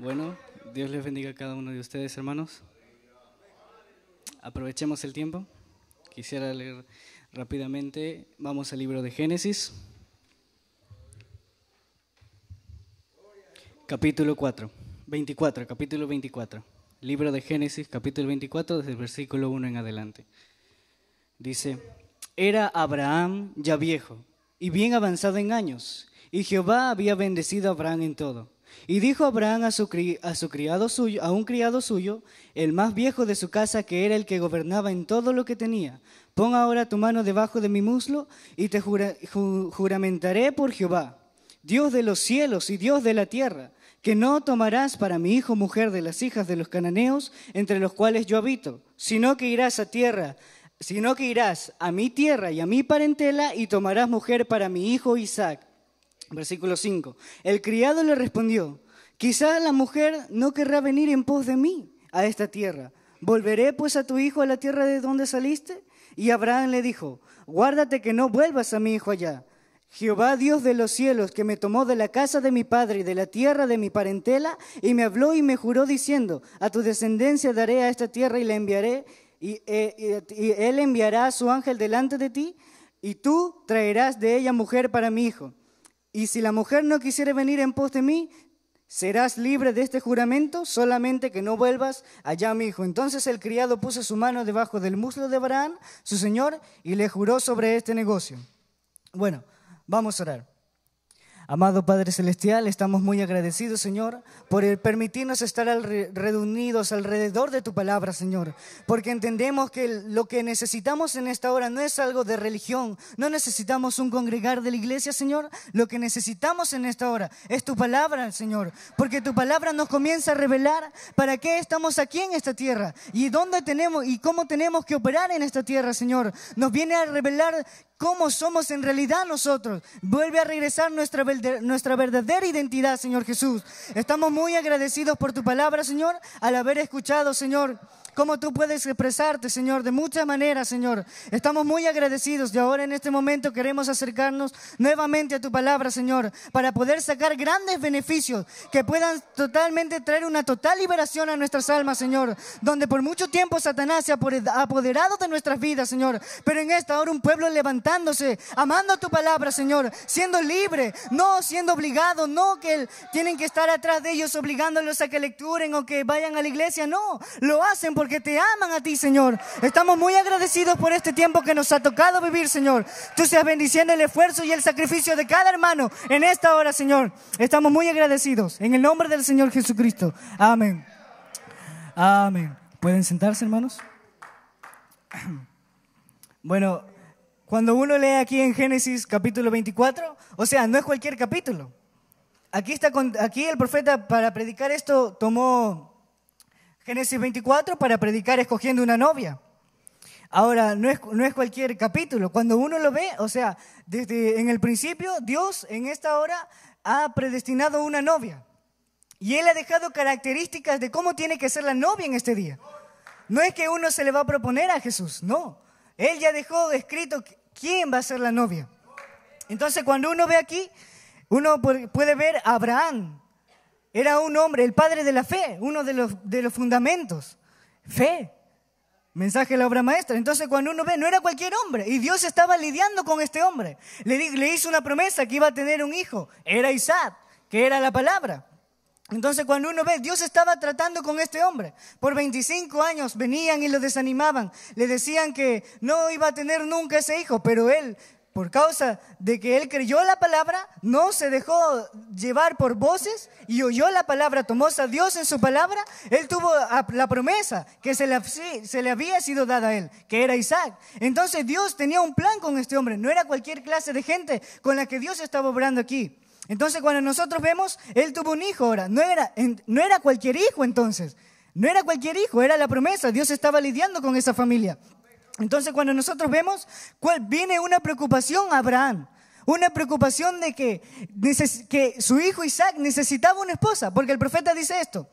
Bueno, Dios les bendiga a cada uno de ustedes, hermanos. Aprovechemos el tiempo. Quisiera leer rápidamente. Vamos al libro de Génesis. Capítulo 4, 24, capítulo 24. Libro de Génesis, capítulo 24, desde el versículo 1 en adelante. Dice, era Abraham ya viejo y bien avanzado en años, y Jehová había bendecido a Abraham en todo. Y dijo Abraham a su, criado suyo, a un criado suyo, el más viejo de su casa, que era el que gobernaba en todo lo que tenía, pon ahora tu mano debajo de mi muslo y te juramentaré por Jehová, Dios de los cielos y Dios de la tierra, que no tomarás para mi hijo mujer de las hijas de los cananeos, entre los cuales yo habito, sino que irás a tierra, sino que irás a mi tierra y a mi parentela y tomarás mujer para mi hijo Isaac. Versículo 5. El criado le respondió, quizá la mujer no querrá venir en pos de mí a esta tierra. ¿Volveré pues a tu hijo a la tierra de donde saliste? Y Abraham le dijo, guárdate que no vuelvas a mi hijo allá. Jehová Dios de los cielos, que me tomó de la casa de mi padre y de la tierra de mi parentela, y me habló y me juró diciendo, a tu descendencia daré a esta tierra y la enviaré, y, eh, él enviará a su ángel delante de ti, y tú traerás de ella mujer para mi hijo. Y si la mujer no quisiere venir en pos de mí, serás libre de este juramento, solamente que no vuelvas allá, mi hijo. Entonces el criado puso su mano debajo del muslo de Abraham, su señor, y le juró sobre este negocio. Bueno, vamos a orar. Amado Padre Celestial, estamos muy agradecidos, Señor, por permitirnos estar reunidos alrededor de tu palabra, Señor, porque entendemos que lo que necesitamos en esta hora no es algo de religión, no necesitamos un congregar de la iglesia, Señor, lo que necesitamos en esta hora es tu palabra, Señor, porque tu palabra nos comienza a revelar para qué estamos aquí en esta tierra y dónde tenemos y cómo tenemos que operar en esta tierra, Señor. Nos viene a revelar cómo somos en realidad nosotros. Vuelve a regresar nuestra, nuestra verdadera identidad, Señor Jesús. Estamos muy agradecidos por tu palabra, Señor, al haber escuchado, Señor, cómo tú puedes expresarte, Señor, de muchas maneras, Señor. Estamos muy agradecidos y ahora en este momento queremos acercarnos nuevamente a tu palabra, Señor, para poder sacar grandes beneficios que puedan totalmente traer una total liberación a nuestras almas, Señor, donde por mucho tiempo Satanás se ha apoderado de nuestras vidas, Señor, pero en esta hora un pueblo levantándose, amando tu palabra, Señor, siendo libre, no siendo obligado, no que tienen que estar atrás de ellos obligándolos a que lecturen o que vayan a la iglesia, no, lo hacen porque que te aman a ti, Señor. Estamos muy agradecidos por este tiempo que nos ha tocado vivir, Señor. Tú seas bendiciendo el esfuerzo y el sacrificio de cada hermano en esta hora, Señor. Estamos muy agradecidos. En el nombre del Señor Jesucristo. Amén. Amén. ¿Pueden sentarse, hermanos? Bueno, cuando uno lee aquí en Génesis capítulo 24, o sea, no es cualquier capítulo. Aquí, está, aquí el profeta para predicar esto tomó ese 24 para predicar escogiendo una novia. Ahora, no es, no es, cualquier capítulo. Cuando uno lo ve, o sea, desde en el principio, Dios en esta hora ha predestinado una novia. Y Él ha dejado características de cómo tiene que ser la novia en este día. No es que uno se le va a proponer a Jesús, no. Él ya dejó escrito quién va a ser la novia. Entonces, cuando uno ve aquí, uno puede ver a Abraham, era un hombre, el padre de la fe, uno de los, de los fundamentos. Fe. Mensaje de la obra maestra. Entonces cuando uno ve, no era cualquier hombre. Y Dios estaba lidiando con este hombre. Le, le hizo una promesa que iba a tener un hijo. Era Isaac, que era la palabra. Entonces cuando uno ve, Dios estaba tratando con este hombre. Por 25 años venían y lo desanimaban. Le decían que no iba a tener nunca ese hijo, pero él por causa de que él creyó la palabra, no se dejó llevar por voces y oyó la palabra, tomó a Dios en su palabra, él tuvo la promesa que se le, había sido dada a él, que era Isaac. Entonces Dios tenía un plan con este hombre, no era cualquier clase de gente con la que Dios estaba obrando aquí. Entonces cuando nosotros vemos, él tuvo un hijo ahora, no era, no era cualquier hijo entonces, no era cualquier hijo, era la promesa, Dios estaba lidiando con esa familia. Entonces cuando nosotros vemos, cuál viene una preocupación a Abraham, una preocupación de que, su hijo Isaac necesitaba una esposa, porque el profeta dice esto,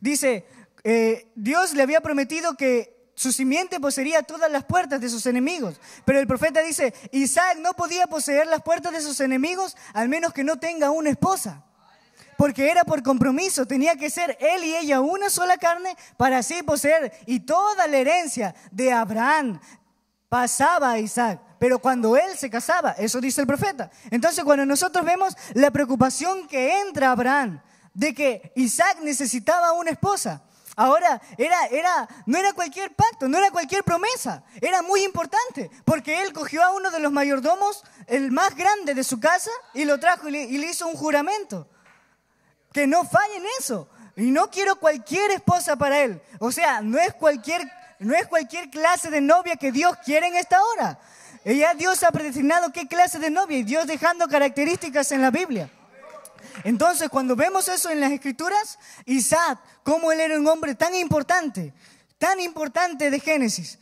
dice, eh, Dios le había prometido que su simiente poseería todas las puertas de sus enemigos. Pero el profeta dice, Isaac no podía poseer las puertas de sus enemigos al menos que no tenga una esposa porque era por compromiso, tenía que ser él y ella una sola carne para así poseer. Y toda la herencia de Abraham pasaba a Isaac. Pero cuando él se casaba, eso dice el profeta. Entonces cuando nosotros vemos la preocupación que entra Abraham de que Isaac necesitaba una esposa, Ahora, era, era, no era cualquier pacto, no era cualquier promesa, era muy importante, porque él cogió a uno de los mayordomos, el más grande de su casa, y lo trajo y y le hizo un juramento que no falle en eso. Y no quiero cualquier esposa para él. O sea, no es cualquier, no es cualquier clase de novia que Dios quiere en esta hora. Ella Dios ha predestinado qué clase de novia y Dios dejando características en la Biblia. Entonces, cuando vemos eso en las escrituras, Isaac, como él era un hombre tan importante, tan importante de Génesis,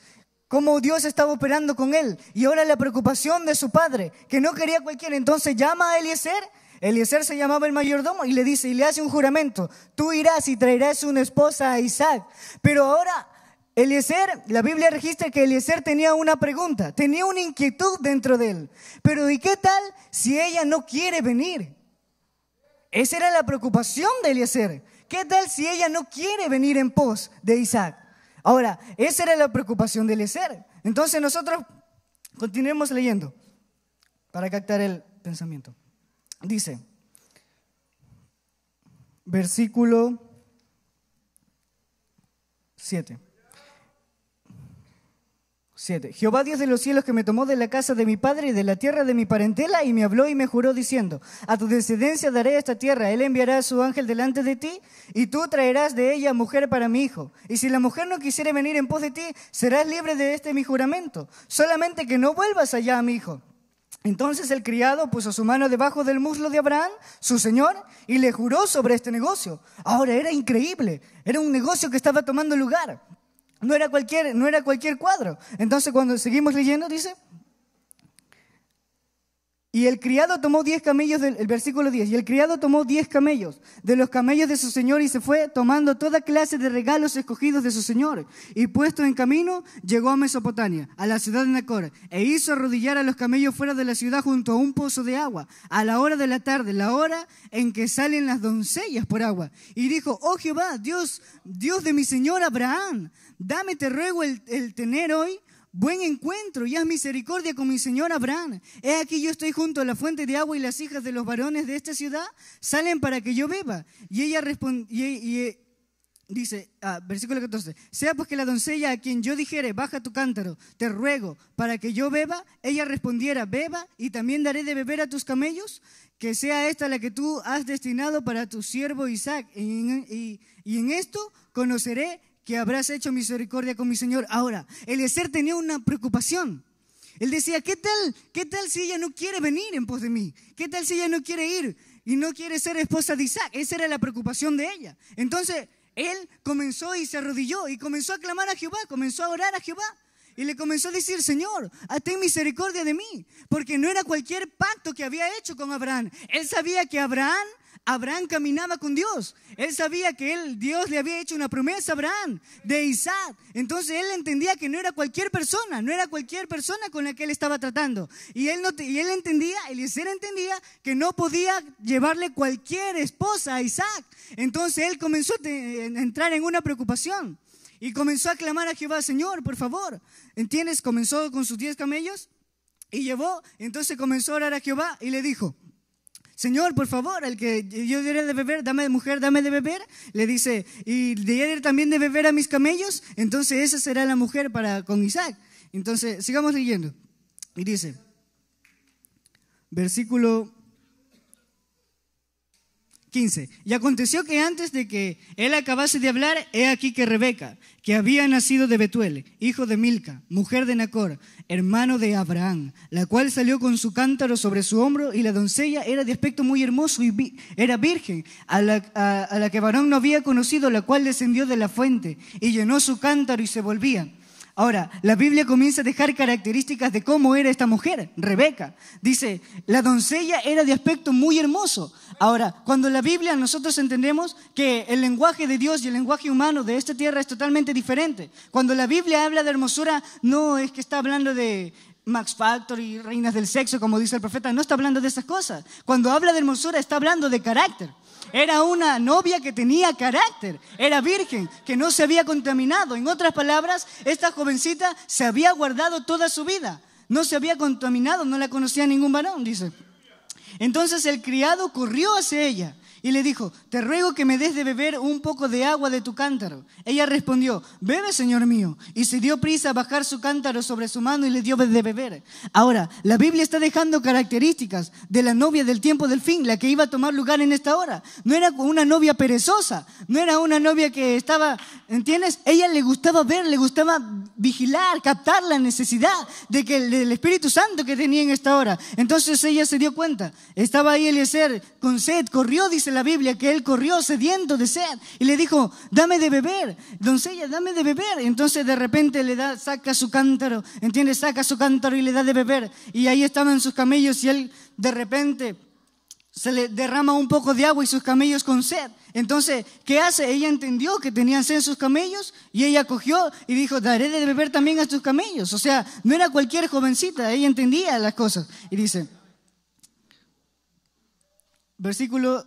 como Dios estaba operando con él y ahora la preocupación de su padre, que no quería cualquiera, entonces llama a Eliezer Eliezer se llamaba el mayordomo y le dice, y le hace un juramento, tú irás y traerás una esposa a Isaac. Pero ahora Eliezer, la Biblia registra que Eliezer tenía una pregunta, tenía una inquietud dentro de él. Pero ¿y qué tal si ella no quiere venir? Esa era la preocupación de Eliezer. ¿Qué tal si ella no quiere venir en pos de Isaac? Ahora, esa era la preocupación de Eliezer. Entonces nosotros continuemos leyendo para captar el pensamiento. Dice, versículo 7. 7. Jehová Dios de los cielos que me tomó de la casa de mi padre y de la tierra de mi parentela y me habló y me juró diciendo, a tu descendencia daré esta tierra, él enviará a su ángel delante de ti y tú traerás de ella mujer para mi hijo. Y si la mujer no quisiere venir en pos de ti, serás libre de este mi juramento, solamente que no vuelvas allá a mi hijo. Entonces el criado puso su mano debajo del muslo de Abraham, su señor, y le juró sobre este negocio. Ahora era increíble, era un negocio que estaba tomando lugar. No era cualquier, no era cualquier cuadro. Entonces cuando seguimos leyendo dice, y el criado tomó diez camellos, del, versículo 10, y el criado tomó diez camellos de los camellos de su señor y se fue tomando toda clase de regalos escogidos de su señor. Y puesto en camino, llegó a Mesopotamia, a la ciudad de Nacor, e hizo arrodillar a los camellos fuera de la ciudad junto a un pozo de agua, a la hora de la tarde, la hora en que salen las doncellas por agua. Y dijo, oh Jehová, Dios, Dios de mi señor Abraham, dame te ruego el tener hoy buen encuentro y haz misericordia con mi señora Abraham. He aquí yo estoy junto a la fuente de agua y las hijas de los varones de esta ciudad salen para que yo beba. Y ella responde, y, eh, dice, ah, versículo 14, sea pues que la doncella a quien yo dijere, baja tu cántaro, te ruego, para que yo beba, ella respondiera, beba y también daré de beber a tus camellos, que sea esta la que tú has destinado para tu siervo Isaac. y en esto conoceré que habrás hecho misericordia con mi Señor. Ahora, Eliezer tenía una preocupación. Él decía, ¿qué tal, qué tal si ella no quiere venir en pos de mí? ¿Qué tal si ella no quiere ir y no quiere ser esposa de Isaac? Esa era la preocupación de ella. Entonces, él comenzó y se arrodilló y comenzó a clamar a Jehová, comenzó a orar a Jehová. Y le comenzó a decir, Señor, ten misericordia de mí, porque no era cualquier pacto que había hecho con Abraham. Él sabía que Abraham, Abraham caminaba con Dios. Él sabía que él, Dios le había hecho una promesa a Abraham de Isaac. Entonces él entendía que no era cualquier persona, no era cualquier persona con la que él estaba tratando. Y él, no, y él entendía, Eliezer entendía que no podía llevarle cualquier esposa a Isaac. Entonces él comenzó a entrar en una preocupación. Y comenzó a clamar a Jehová, Señor, por favor. ¿Entiendes? Comenzó con sus diez camellos y llevó. Entonces comenzó a orar a Jehová y le dijo, Señor, por favor, el que yo diera de beber, dame de mujer, dame de beber. Le dice, y diera también de beber a mis camellos, entonces esa será la mujer para con Isaac. Entonces, sigamos leyendo. Y dice, versículo 15. Y aconteció que antes de que él acabase de hablar, he aquí que Rebeca, que había nacido de Betuel, hijo de Milca, mujer de Nacor, hermano de Abraham, la cual salió con su cántaro sobre su hombro, y la doncella era de aspecto muy hermoso y era virgen, a la, que varón no había conocido, la cual descendió de la fuente y llenó su cántaro y se volvía. Ahora, la Biblia comienza a dejar características de cómo era esta mujer, Rebeca. Dice, la doncella era de aspecto muy hermoso, Ahora, cuando la Biblia nosotros entendemos que el lenguaje de Dios y el lenguaje humano de esta tierra es totalmente diferente. Cuando la Biblia habla de hermosura, no es que está hablando de Max Factor y reinas del sexo, como dice el profeta, no está hablando de esas cosas. Cuando habla de hermosura, está hablando de carácter. Era una novia que tenía carácter, era virgen, que no se había contaminado. En otras palabras, esta jovencita se había guardado toda su vida, no se había contaminado, no la conocía ningún varón, dice. Entonces el criado corrió hacia ella y le dijo, te ruego que me des de beber un poco de agua de tu cántaro. Ella respondió, bebe, señor mío. Y se dio prisa a bajar su cántaro sobre su mano y le dio de beber. Ahora, la Biblia está dejando características de la novia del tiempo del fin, la que iba a tomar lugar en esta hora. No era una novia perezosa, no era una novia que estaba, ¿entiendes? Ella le gustaba ver, le gustaba vigilar, captar la necesidad de que el Espíritu Santo que tenía en esta hora. Entonces ella se dio cuenta, estaba ahí ser con sed, corrió, dice la Biblia que él corrió sediento de sed y le dijo, dame de beber, doncella, dame de beber. Entonces de repente le da, saca su cántaro, entiende Saca su cántaro y le da de beber. Y ahí estaban sus camellos y él de repente se le derrama un poco de agua y sus camellos con sed. Entonces, ¿qué hace? Ella entendió que tenían sed sus camellos y ella cogió y dijo, daré de beber también a tus camellos. O sea, no era cualquier jovencita, ella entendía las cosas. Y dice, versículo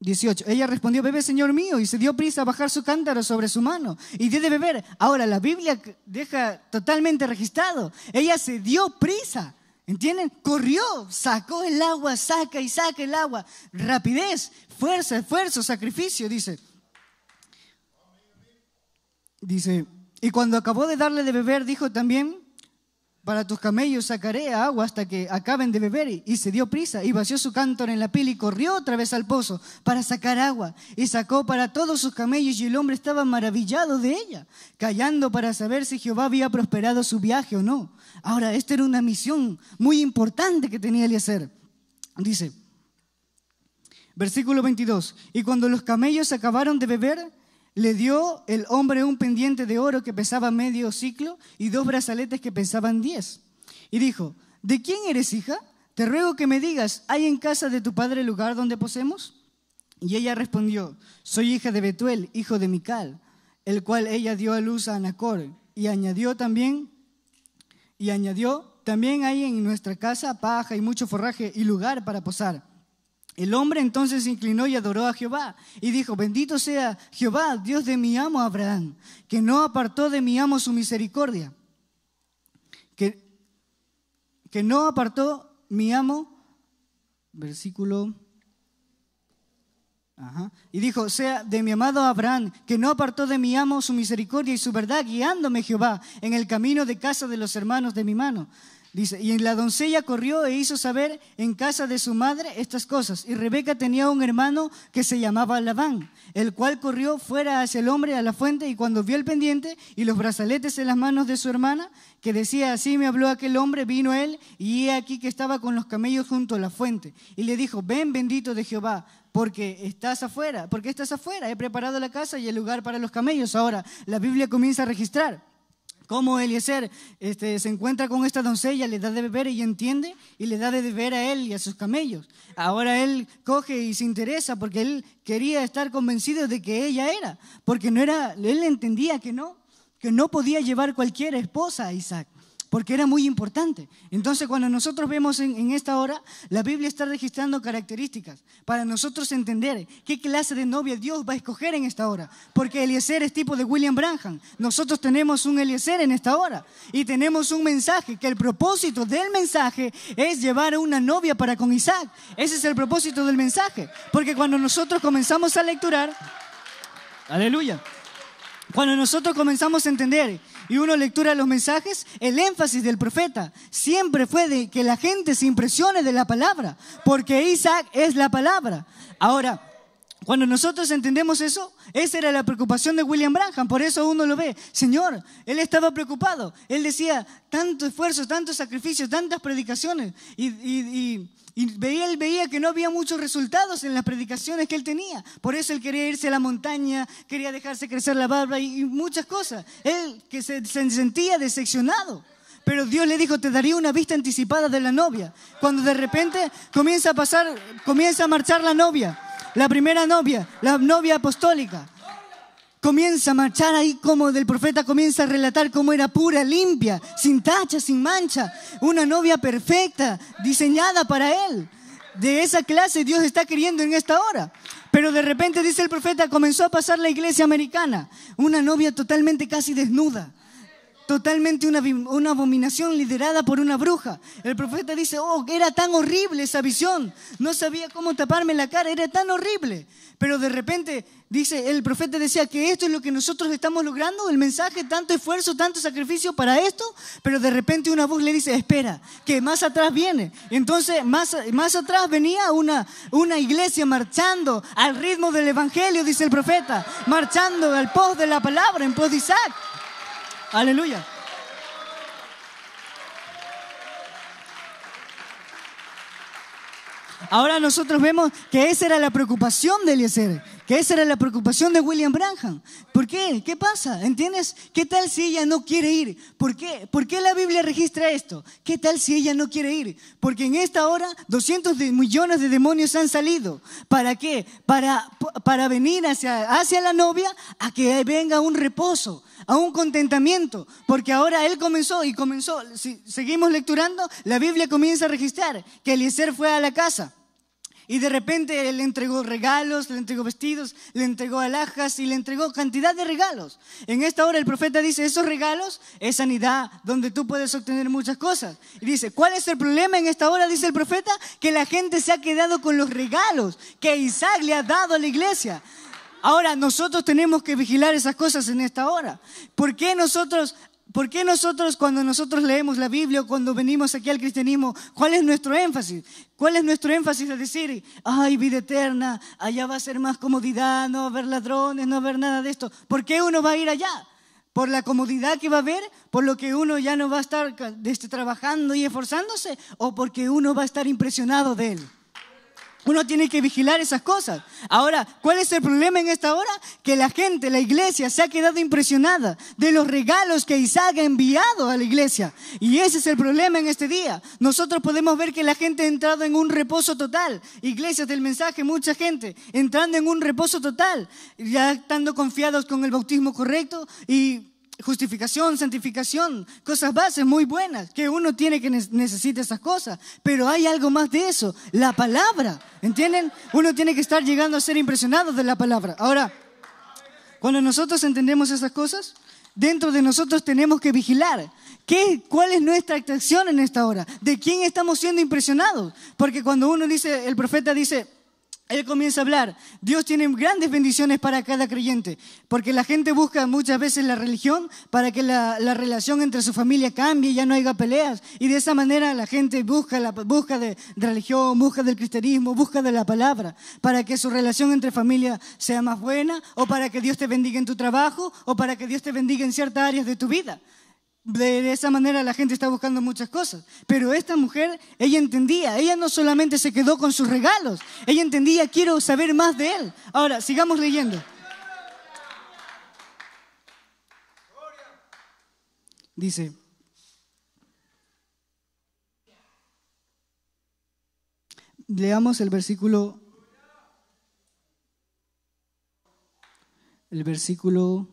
18. Ella respondió, bebe, Señor mío, y se dio prisa a bajar su cántaro sobre su mano y dio de beber. Ahora, la Biblia deja totalmente registrado. Ella se dio prisa, ¿entienden? Corrió, sacó el agua, saca y saca el agua. Rapidez, fuerza, esfuerzo, sacrificio, dice. Dice, y cuando acabó de darle de beber, dijo también, para tus camellos sacaré agua hasta que acaben de beber. Y se dio prisa y vació su cántaro en la pila y corrió otra vez al pozo para sacar agua. Y sacó para todos sus camellos y el hombre estaba maravillado de ella, callando para saber si Jehová había prosperado su viaje o no. Ahora, esta era una misión muy importante que tenía hacer. Dice, versículo 22, y cuando los camellos acabaron de beber, le dio el hombre un pendiente de oro que pesaba medio ciclo y dos brazaletes que pesaban diez. Y dijo, ¿de quién eres hija? Te ruego que me digas, ¿hay en casa de tu padre lugar donde posemos? Y ella respondió, soy hija de Betuel, hijo de Mical, el cual ella dio a luz a Anacor. Y añadió también, y añadió, también hay en nuestra casa paja y mucho forraje y lugar para posar. El hombre entonces se inclinó y adoró a Jehová y dijo, bendito sea Jehová, Dios de mi amo Abraham, que no apartó de mi amo su misericordia, que, no apartó mi amo, versículo... Y dijo, sea de mi amado Abraham, que no apartó de mi amo su misericordia y su verdad, guiándome Jehová en el camino de casa de los hermanos de mi mano. Dice, y la doncella corrió e hizo saber en casa de su madre estas cosas. Y Rebeca tenía un hermano que se llamaba Labán, el cual corrió fuera hacia el hombre a la fuente y cuando vio el pendiente y los brazaletes en las manos de su hermana, que decía, así me habló aquel hombre, vino él y he aquí que estaba con los camellos junto a la fuente. Y le dijo, ven bendito de Jehová, porque estás afuera, porque estás afuera, he preparado la casa y el lugar para los camellos. Ahora, la Biblia comienza a registrar. Cómo Eliezer este, se encuentra con esta doncella, le da de beber, y entiende y le da de beber a él y a sus camellos. Ahora él coge y se interesa porque él quería estar convencido de que ella era, porque no era, él entendía que no, que no podía llevar cualquier esposa a Isaac porque era muy importante. Entonces, cuando nosotros vemos en, esta hora, la Biblia está registrando características para nosotros entender qué clase de novia Dios va a escoger en esta hora, porque Eliezer es tipo de William Branham. Nosotros tenemos un Eliezer en esta hora y tenemos un mensaje, que el propósito del mensaje es llevar a una novia para con Isaac. Ese es el propósito del mensaje, porque cuando nosotros comenzamos a lecturar, aleluya, cuando nosotros comenzamos a entender y uno lectura los mensajes, el énfasis del profeta siempre fue de que la gente se impresione de la palabra, porque Isaac es la palabra. Ahora, cuando nosotros entendemos eso, esa era la preocupación de William Branham, por eso uno lo ve. Señor, él estaba preocupado. Él decía, tanto esfuerzo, tanto sacrificios, tantas predicaciones. Y, veía, él veía que no había muchos resultados en las predicaciones que él tenía. Por eso él quería irse a la montaña, quería dejarse crecer la barba y, muchas cosas. Él que se, se sentía decepcionado. Pero Dios le dijo, te daría una vista anticipada de la novia. Cuando de repente comienza a pasar, comienza a marchar la novia la primera novia, la novia apostólica. Comienza a marchar ahí como del profeta, comienza a relatar cómo era pura, limpia, sin tacha, sin mancha, una novia perfecta, diseñada para él. De esa clase Dios está queriendo en esta hora. Pero de repente, dice el profeta, comenzó a pasar la iglesia americana, una novia totalmente casi desnuda, totalmente una, abominación liderada por una bruja. El profeta dice, oh, era tan horrible esa visión, no sabía cómo taparme la cara, era tan horrible. Pero de repente, dice, el profeta decía que esto es lo que nosotros estamos logrando, el mensaje, tanto esfuerzo, tanto sacrificio para esto, pero de repente una voz le dice, espera, que más atrás viene. Entonces, más, más atrás venía una, una iglesia marchando al ritmo del Evangelio, dice el profeta, marchando al post de la palabra, en pos de Isaac. Aleluya. Ahora nosotros vemos que esa era la preocupación de Eliezer, que esa era la preocupación de William Branham. ¿Por qué? ¿Qué pasa? ¿Entiendes? ¿Qué tal si ella no quiere ir? ¿Por qué? ¿Por qué la Biblia registra esto? ¿Qué tal si ella no quiere ir? Porque en esta hora 200 millones de demonios han salido. ¿Para qué? Para, para venir hacia, hacia la novia a que venga un reposo, a un contentamiento. Porque ahora él comenzó y comenzó. Si seguimos lecturando, la Biblia comienza a registrar que Eliezer fue a la casa. Y de repente le entregó regalos, le entregó vestidos, le entregó alhajas y le entregó cantidad de regalos. En esta hora el profeta dice, esos regalos es sanidad, donde tú puedes obtener muchas cosas. Y dice, ¿cuál es el problema en esta hora? Dice el profeta, que la gente se ha quedado con los regalos que Isaac le ha dado a la iglesia. Ahora, nosotros tenemos que vigilar esas cosas en esta hora. ¿Por qué nosotros ¿Por qué nosotros cuando nosotros leemos la Biblia o cuando venimos aquí al cristianismo, cuál es nuestro énfasis? ¿Cuál es nuestro énfasis de decir, ay, vida eterna, allá va a ser más comodidad, no va a haber ladrones, no va a haber nada de esto? ¿Por qué uno va a ir allá? ¿Por la comodidad que va a haber? ¿Por lo que uno ya no va a estar este, trabajando y esforzándose? ¿O porque uno va a estar impresionado de él? Uno tiene que vigilar esas cosas. Ahora, ¿cuál es el problema en esta hora? Que la gente, la iglesia, se ha quedado impresionada de los regalos que Isaac ha enviado a la iglesia. Y ese es el problema en este día. Nosotros podemos ver que la gente ha entrado en un reposo total. Iglesias del mensaje, mucha gente entrando en un reposo total, ya estando confiados con el bautismo correcto y justificación, santificación, cosas bases muy buenas, que uno tiene que necesita esas cosas, pero hay algo más de eso, la palabra, ¿entienden? Uno tiene que estar llegando a ser impresionado de la palabra. Ahora, cuando nosotros entendemos esas cosas, dentro de nosotros tenemos que vigilar. ¿Qué, ¿Cuál es nuestra acción en esta hora? ¿De quién estamos siendo impresionados? Porque cuando uno dice, el profeta dice, él comienza a hablar. Dios tiene grandes bendiciones para cada creyente, porque la gente busca muchas veces la religión para que la, relación entre su familia cambie, ya no haya peleas. Y de esa manera la gente busca, la, busca de, de religión, busca del cristianismo, busca de la palabra, para que su relación entre familia sea más buena, o para que Dios te bendiga en tu trabajo, o para que Dios te bendiga en ciertas áreas de tu vida de esa manera la gente está buscando muchas cosas. Pero esta mujer, ella entendía, ella no solamente se quedó con sus regalos, ella entendía, quiero saber más de él. Ahora, sigamos leyendo. Dice, leamos el versículo, el versículo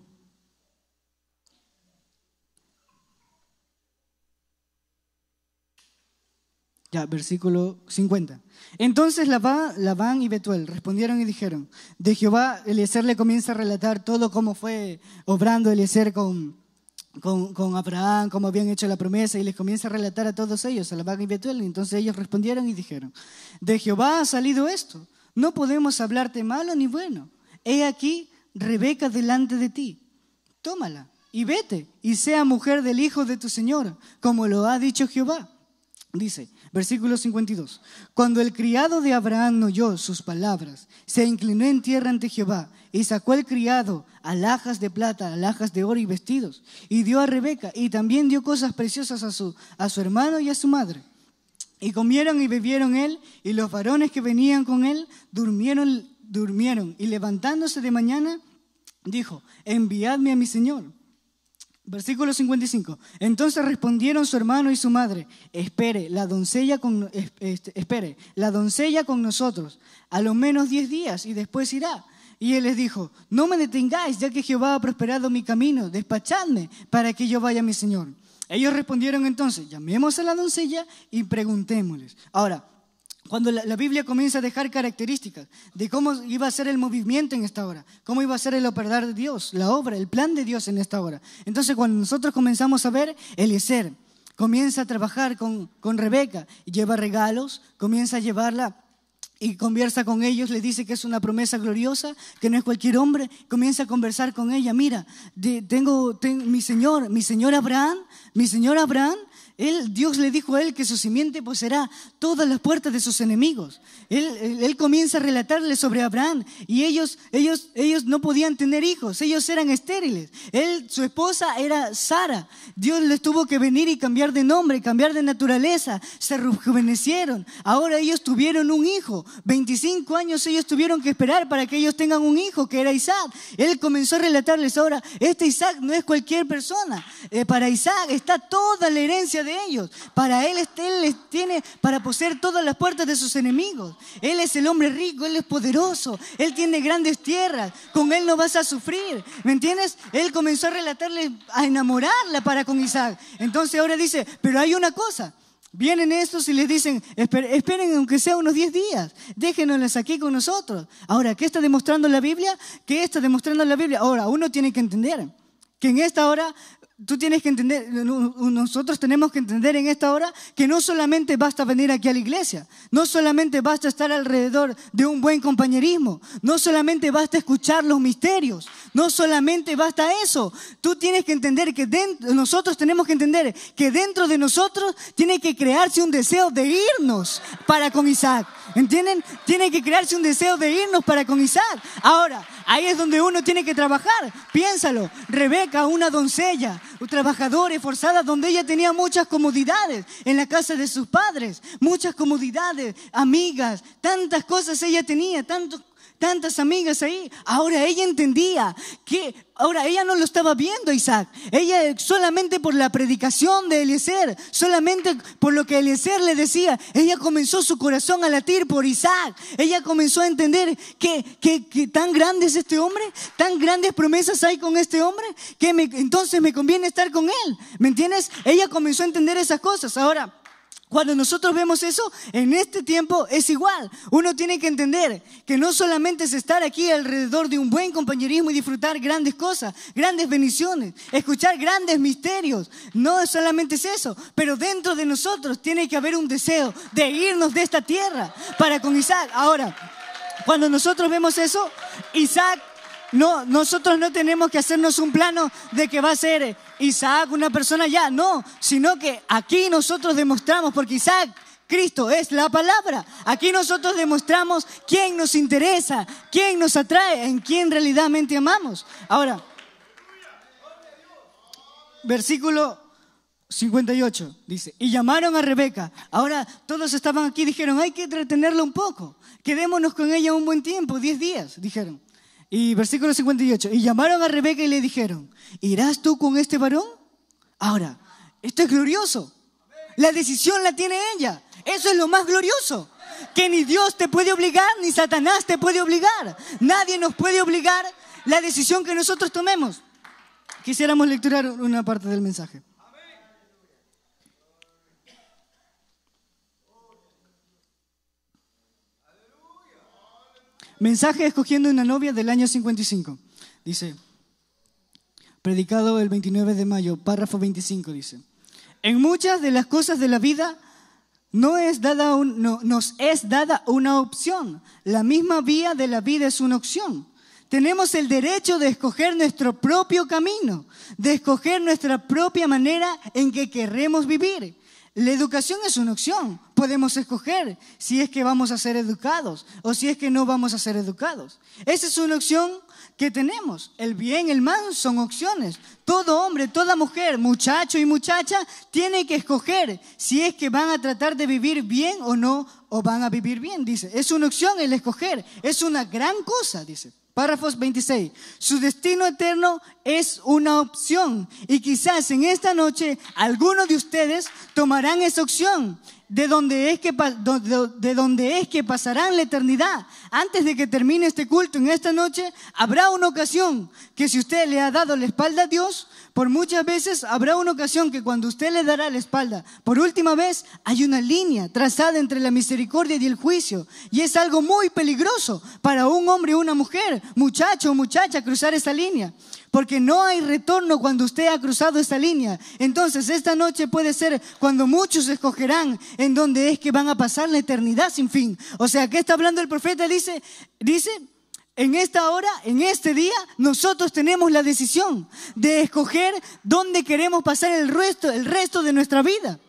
Ya, versículo 50. Entonces Labán y Betuel respondieron y dijeron, de Jehová Eliezer le comienza a relatar todo cómo fue obrando Eliezer con, con, con, Abraham, cómo habían hecho la promesa, y les comienza a relatar a todos ellos, a Labán y Betuel. Entonces ellos respondieron y dijeron, de Jehová ha salido esto, no podemos hablarte malo ni bueno. He aquí Rebeca delante de ti, tómala y vete, y sea mujer del hijo de tu señor, como lo ha dicho Jehová. Dice, Versículo 52. Cuando el criado de Abraham oyó sus palabras, se inclinó en tierra ante Jehová y sacó el criado alhajas de plata, alhajas de oro y vestidos, y dio a Rebeca y también dio cosas preciosas a su, a su hermano y a su madre. Y comieron y bebieron él y los varones que venían con él durmieron, durmieron y levantándose de mañana dijo, enviadme a mi señor. Versículo 55. Entonces respondieron su hermano y su madre, espere la doncella con, espere, la doncella con nosotros, a lo menos diez días y después irá. Y él les dijo, no me detengáis, ya que Jehová ha prosperado mi camino, despachadme para que yo vaya a mi Señor. Ellos respondieron entonces, llamemos a la doncella y preguntémosles. Ahora, cuando la, Biblia comienza a dejar características de cómo iba a ser el movimiento en esta hora, cómo iba a ser el operar de Dios, la obra, el plan de Dios en esta hora. Entonces cuando nosotros comenzamos a ver, Eliezer comienza a trabajar con, con Rebeca, lleva regalos, comienza a llevarla y conversa con ellos, le dice que es una promesa gloriosa, que no es cualquier hombre, comienza a conversar con ella, mira, tengo, mi señor, mi señor Abraham, mi señor Abraham Dios le dijo a él que su simiente poseerá pues, todas las puertas de sus enemigos. Él, comienza a relatarle sobre Abraham y ellos, ellos, ellos no podían tener hijos, ellos eran estériles. Él, su esposa era Sara. Dios les tuvo que venir y cambiar de nombre, cambiar de naturaleza. Se rejuvenecieron. Ahora ellos tuvieron un hijo. 25 años ellos tuvieron que esperar para que ellos tengan un hijo, que era Isaac. Él comenzó a relatarles ahora, este Isaac no es cualquier persona. Eh, para Isaac está toda la herencia de ellos. Para Él, este, Él les tiene para poseer todas las puertas de sus enemigos. Él es el hombre rico, Él es poderoso, Él tiene grandes tierras, con Él no vas a sufrir. ¿Me entiendes? Él comenzó a relatarle, a enamorarla para con Isaac. Entonces ahora dice, pero hay una cosa. Vienen estos y les dicen, esperen aunque sea unos 10 días, déjenos aquí con nosotros. Ahora, ¿qué está demostrando la Biblia? ¿Qué está demostrando la Biblia? Ahora, uno tiene que entender que en esta hora tú tienes que entender, nosotros tenemos que entender en esta hora que no solamente basta venir aquí a la iglesia, no solamente basta estar alrededor de un buen compañerismo, no solamente basta escuchar los misterios, no solamente basta eso. Tú tienes que entender que dentro, nosotros tenemos que entender que dentro de nosotros tiene que crearse un deseo de irnos para con Isaac. ¿Entienden? Tiene que crearse un deseo de irnos para con Isaac. Ahora, Ahí es donde uno tiene que trabajar. Piénsalo. Rebeca, una doncella, trabajadores, trabajadora forzada, donde ella tenía muchas comodidades en la casa de sus padres, muchas comodidades, amigas, tantas cosas ella tenía, tantos tantas amigas ahí. Ahora ella entendía que, ahora ella no lo estaba viendo Isaac. Ella solamente por la predicación de Eliezer, solamente por lo que Eliezer le decía, ella comenzó su corazón a latir por Isaac. Ella comenzó a entender que, que, tan grande es este hombre, tan grandes promesas hay con este hombre, que entonces me conviene estar con él. ¿Me entiendes? Ella comenzó a entender esas cosas. Ahora, cuando nosotros vemos eso, en este tiempo es igual. Uno tiene que entender que no solamente es estar aquí alrededor de un buen compañerismo y disfrutar grandes cosas, grandes bendiciones, escuchar grandes misterios. No solamente es eso, pero dentro de nosotros tiene que haber un deseo de irnos de esta tierra para con Isaac. Ahora, cuando nosotros vemos eso, Isaac no, nosotros no tenemos que hacernos un plano de que va a ser Isaac una persona ya, no, sino que aquí nosotros demostramos, porque Isaac, Cristo es la palabra, aquí nosotros demostramos quién nos interesa, quién nos atrae, en quién realmente amamos. Ahora, versículo 58 dice, y llamaron a Rebeca. Ahora todos estaban aquí, dijeron, hay que entretenerla un poco, quedémonos con ella un buen tiempo, 10 días, dijeron. Y versículo 58. Y llamaron a Rebeca y le dijeron, ¿irás tú con este varón? Ahora, esto es glorioso. La decisión la tiene ella. Eso es lo más glorioso. Que ni Dios te puede obligar, ni Satanás te puede obligar. Nadie nos puede obligar la decisión que nosotros tomemos. Quisiéramos lecturar una parte del mensaje. Mensaje escogiendo una novia del año 55. Dice, predicado el 29 de mayo, párrafo 25 dice, en muchas de las cosas de la vida no es dada no, nos es dada una opción. La misma vía de la vida es una opción. Tenemos el derecho de escoger nuestro propio camino, de escoger nuestra propia manera en que queremos vivir. La educación es una opción, podemos escoger si es que vamos a ser educados o si es que no vamos a ser educados. Esa es una opción que tenemos. El bien, el mal son opciones. Todo hombre, toda mujer, muchacho y muchacha tiene que escoger si es que van a tratar de vivir bien o no o van a vivir bien, dice. Es una opción el escoger. Es una gran cosa, dice. Párrafos 26. Su destino eterno es una opción y quizás en esta noche algunos de ustedes tomarán esa opción de donde, es que, de pasarán la eternidad. Antes de que termine este culto en esta noche, habrá una ocasión que si usted le ha dado la espalda a Dios, por muchas veces habrá una ocasión que cuando usted le dará la espalda, por última vez hay una línea trazada entre la misericordia y el juicio. Y es algo muy peligroso para un hombre o una mujer, muchacho o muchacha, cruzar esa línea. Porque no hay retorno cuando usted ha cruzado esa línea. Entonces esta noche puede ser cuando muchos escogerán en donde es que van a pasar la eternidad sin fin. O sea, ¿qué está hablando el profeta? Dice, dice, en esta hora, en este día, nosotros tenemos la decisión de escoger dónde queremos pasar el resto, el resto de nuestra vida.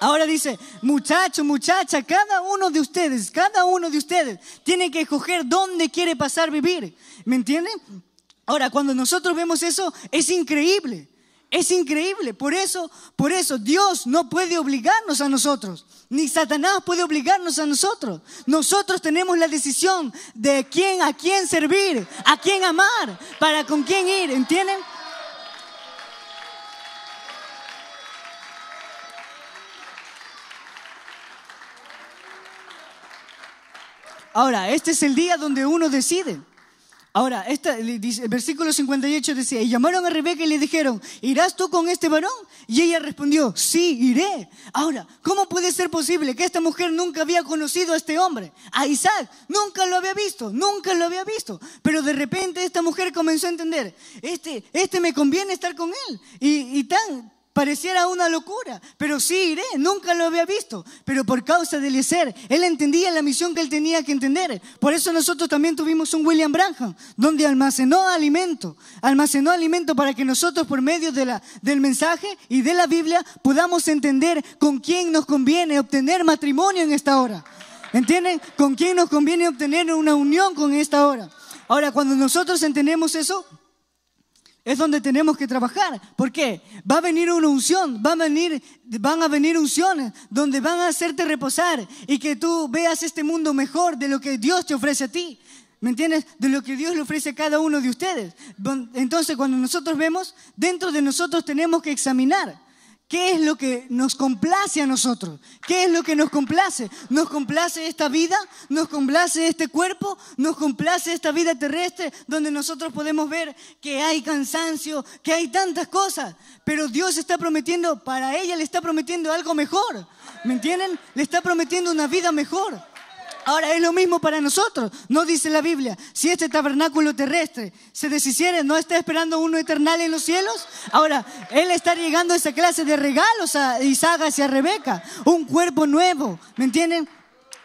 Ahora dice, muchacho, muchacha, cada uno de ustedes, cada uno de ustedes tiene que escoger dónde quiere pasar vivir. ¿Me entienden? Ahora, cuando nosotros vemos eso, es increíble. Es increíble. Por eso, por eso Dios no puede obligarnos a nosotros ni Satanás puede obligarnos a nosotros. Nosotros tenemos la decisión de quién a quién servir, a quién amar, para con quién ir, ¿entienden? Ahora, este es el día donde uno decide. Ahora, el versículo 58 decía, y llamaron a Rebeca y le dijeron, ¿irás tú con este varón? Y ella respondió, sí, iré. Ahora, ¿cómo puede ser posible que esta mujer nunca había conocido a este hombre, a Isaac? Nunca lo había visto, nunca lo había visto. Pero de repente esta mujer comenzó a entender, este, este me conviene estar con él. Y, y tan, Pareciera una locura, pero sí iré, nunca lo había visto. Pero por causa de ser, él entendía la misión que él tenía que entender. Por eso nosotros también tuvimos un William Branham, donde almacenó alimento, almacenó alimento para que nosotros por medio de la, del mensaje y de la Biblia podamos entender con quién nos conviene obtener matrimonio en esta hora. ¿Entienden? ¿Con quién nos conviene obtener una unión con esta hora? Ahora, cuando nosotros entendemos eso, es donde tenemos que trabajar. ¿Por qué? Va a venir una unción, va a venir, van a venir unciones donde van a hacerte reposar y que tú veas este mundo mejor de lo que Dios te ofrece a ti. ¿Me entiendes? De lo que Dios le ofrece a cada uno de ustedes. Entonces, cuando nosotros vemos, dentro de nosotros tenemos que examinar. ¿Qué es lo que nos complace a nosotros? ¿Qué es lo que nos complace? ¿Nos complace esta vida? ¿Nos complace este cuerpo? ¿Nos complace esta vida terrestre donde nosotros podemos ver que hay cansancio, que hay tantas cosas? Pero Dios está prometiendo, para ella le está prometiendo algo mejor. ¿Me entienden? Le está prometiendo una vida mejor. Ahora es lo mismo para nosotros. No dice la Biblia, si este tabernáculo terrestre se deshiciera, ¿no está esperando uno eternal en los cielos? Ahora, Él está llegando a esa clase de regalos a Isaac y a Rebeca, un cuerpo nuevo, ¿me entienden?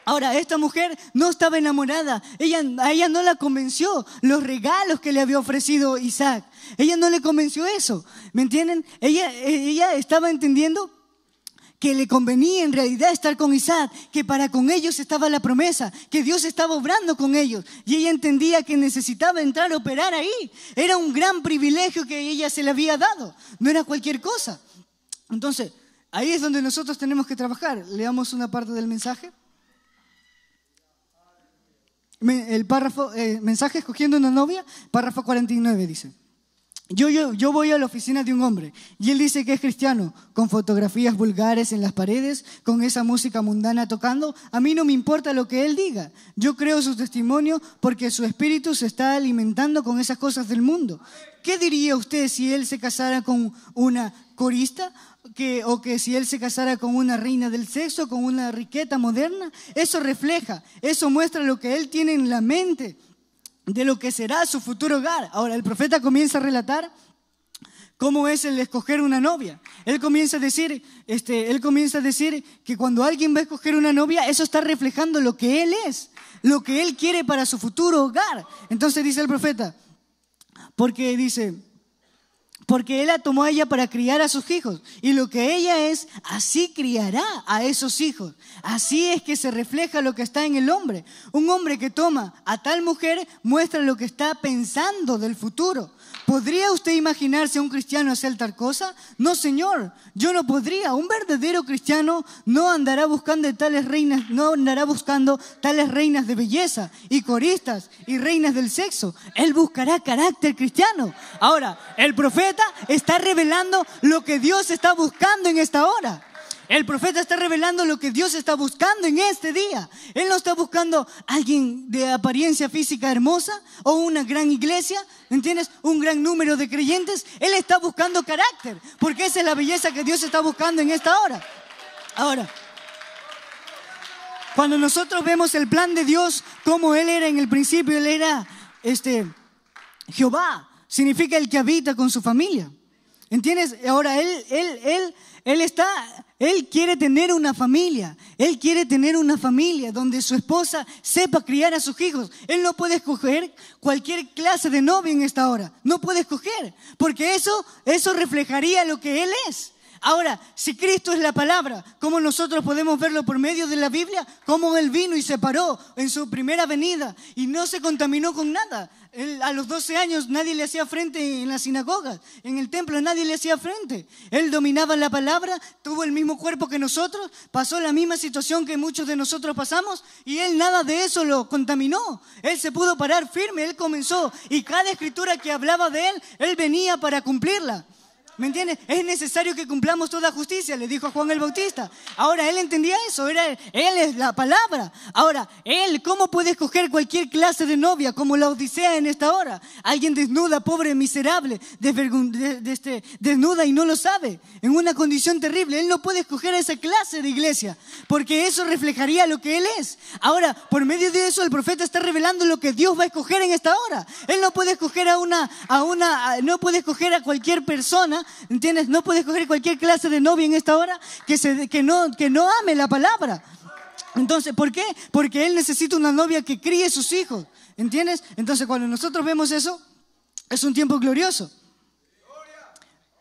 Ahora, esta mujer no estaba enamorada, ella, a ella no la convenció los regalos que le había ofrecido Isaac, ella no le convenció eso, ¿me entienden? Ella, ella estaba entendiendo que le convenía en realidad estar con Isaac, que para con ellos estaba la promesa, que Dios estaba obrando con ellos. Y ella entendía que necesitaba entrar a operar ahí. Era un gran privilegio que ella se le había dado, no era cualquier cosa. Entonces, ahí es donde nosotros tenemos que trabajar. Leamos una parte del mensaje. El párrafo, eh, mensaje escogiendo una novia, párrafo 49 dice. Yo, voy a la oficina de un hombre y él dice que es cristiano, con fotografías vulgares en las paredes, con esa música mundana tocando. A mí no me importa lo que él diga. Yo creo su testimonio porque su espíritu se está alimentando con esas cosas del mundo. ¿Qué diría usted si él se casara con una corista? Que, o que si él se casara con una reina del sexo, con una riqueta moderna, eso refleja, eso muestra lo que él tiene en la mente de lo que será su futuro hogar. Ahora, el profeta comienza a relatar cómo es el escoger una novia. Él comienza a decir, este, él comienza a decir que cuando alguien va a escoger una novia, eso está reflejando lo que él es, lo que él quiere para su futuro hogar. Entonces dice el profeta, porque dice, porque él la tomó a ella para criar a sus hijos. Y lo que ella es, así criará a esos hijos. Así es que se refleja lo que está en el hombre. Un hombre que toma a tal mujer muestra lo que está pensando del futuro. ¿Podría usted imaginarse a un cristiano hacer tal cosa? No, Señor, yo no podría. Un verdadero cristiano no andará buscando tales reinas, no andará buscando tales reinas de belleza y coristas y reinas del sexo. Él buscará carácter cristiano. Ahora, el profeta está revelando lo que Dios está buscando en esta hora. El profeta está revelando lo que Dios está buscando en este día. Él no está buscando alguien de apariencia física hermosa o una gran iglesia, ¿entiendes? Un gran número de creyentes. Él está buscando carácter, porque esa es la belleza que Dios está buscando en esta hora. Ahora, cuando nosotros vemos el plan de Dios, como Él era en el principio, Él era este, Jehová, significa el que habita con su familia. ¿Entiendes? Ahora, Él, Él, Él él está, él quiere tener una familia, él quiere tener una familia donde su esposa sepa criar a sus hijos. Él no puede escoger cualquier clase de novio en esta hora, no puede escoger, porque eso eso reflejaría lo que él es. Ahora, si Cristo es la palabra, ¿cómo nosotros podemos verlo por medio de la Biblia? ¿Cómo Él vino y se paró en su primera venida y no se contaminó con nada? a los 12 años nadie le hacía frente en la sinagoga en el templo nadie le hacía frente. Él dominaba la palabra, tuvo el mismo cuerpo que nosotros, pasó la misma situación que muchos de nosotros pasamos y él nada de eso lo contaminó. Él se pudo parar firme, él comenzó y cada escritura que hablaba de él, él venía para cumplirla. ¿Me entiendes? Es necesario que cumplamos toda justicia, le dijo Juan el Bautista. Ahora, él entendía eso, era él, es la palabra. Ahora, él, ¿cómo puede escoger cualquier clase de novia como la Odisea en esta hora? Alguien desnuda, pobre, miserable, de, este, desnuda y no lo sabe, en una condición terrible. Él no puede escoger a esa clase de iglesia, porque eso reflejaría lo que él es. Ahora, por medio de eso, el profeta está revelando lo que Dios va a escoger en esta hora. Él no puede escoger a una, a una, no puede escoger a cualquier persona ¿entiendes? No puedes coger cualquier clase de novia en esta hora que, no, que no ame la palabra. Entonces, ¿por qué? Porque él necesita una novia que críe sus hijos, ¿entiendes? Entonces, cuando nosotros vemos eso, es un tiempo glorioso.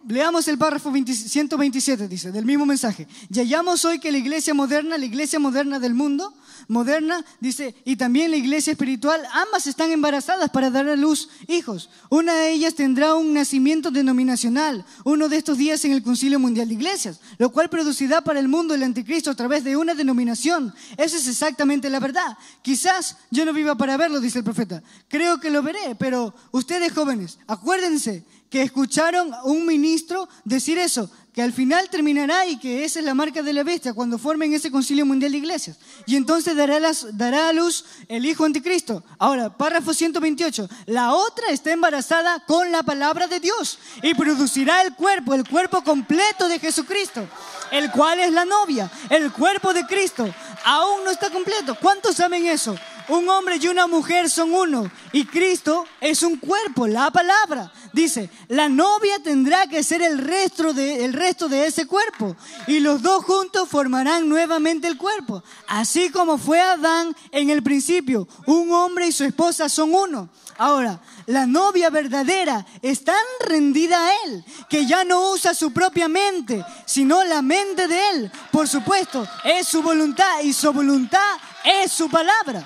Leamos el párrafo 127, dice, del mismo mensaje. Y hallamos hoy que la iglesia moderna, la iglesia moderna del mundo, moderna, dice, y también la iglesia espiritual, ambas están embarazadas para dar a luz hijos. Una de ellas tendrá un nacimiento denominacional, uno de estos días en el Concilio Mundial de Iglesias, lo cual producirá para el mundo el anticristo a través de una denominación. Esa es exactamente la verdad. Quizás yo no viva para verlo, dice el profeta. Creo que lo veré, pero ustedes jóvenes, acuérdense que escucharon a un ministro decir eso, que al final terminará y que esa es la marca de la bestia cuando formen ese concilio mundial de iglesias. Y entonces dará, dará a luz el Hijo Anticristo. Ahora, párrafo 128. La otra está embarazada con la palabra de Dios y producirá el cuerpo, el cuerpo completo de Jesucristo, el cual es la novia, el cuerpo de Cristo. Aún no está completo. ¿Cuántos saben eso? Un hombre y una mujer son uno. Y Cristo es un cuerpo, la palabra. Dice, la novia tendrá que ser el resto, de, resto de ese cuerpo. Y los dos juntos formarán nuevamente el cuerpo. Así como fue Adán en el principio. Un hombre y su esposa son uno. Ahora, la novia verdadera es tan rendida a él que ya no usa su propia mente, sino la mente de él. Por supuesto, es su voluntad y su voluntad es su palabra.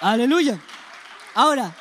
Aleluya. Ahora,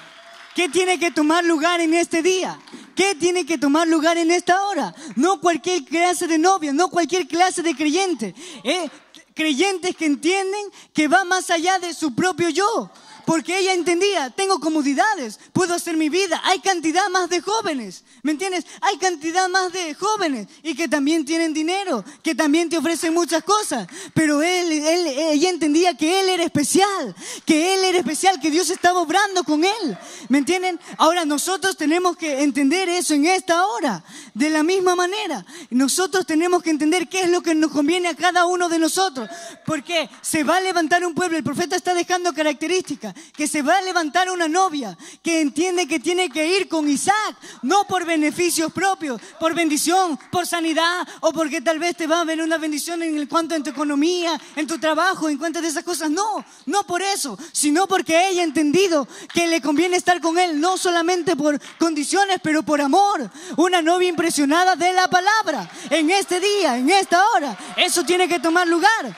¿qué tiene que tomar lugar en este día? ¿Qué tiene que tomar lugar en esta hora? No cualquier clase de novia, no cualquier clase de creyente. Eh, creyentes que entienden que va más allá de su propio yo porque ella entendía, tengo comodidades, puedo hacer mi vida, hay cantidad más de jóvenes, ¿me entiendes? Hay cantidad más de jóvenes y que también tienen dinero, que también te ofrecen muchas cosas, pero él, ella entendía que él era especial, que él era especial, que Dios estaba obrando con él, ¿me entienden? Ahora nosotros tenemos que entender eso en esta hora, de la misma manera, nosotros tenemos que entender qué es lo que nos conviene a cada uno de nosotros, porque se va a levantar un pueblo, el profeta está dejando características, que se va a levantar una novia que entiende que tiene que ir con Isaac, no por beneficios propios, por bendición, por sanidad, o porque tal vez te va a venir una bendición en cuanto a tu economía, en tu trabajo, en cuanto de esas cosas. No, no por eso, sino porque ella ha entendido que le conviene estar con él, no solamente por condiciones, pero por amor. Una novia impresionada de la palabra, en este día, en esta hora. Eso tiene que tomar lugar.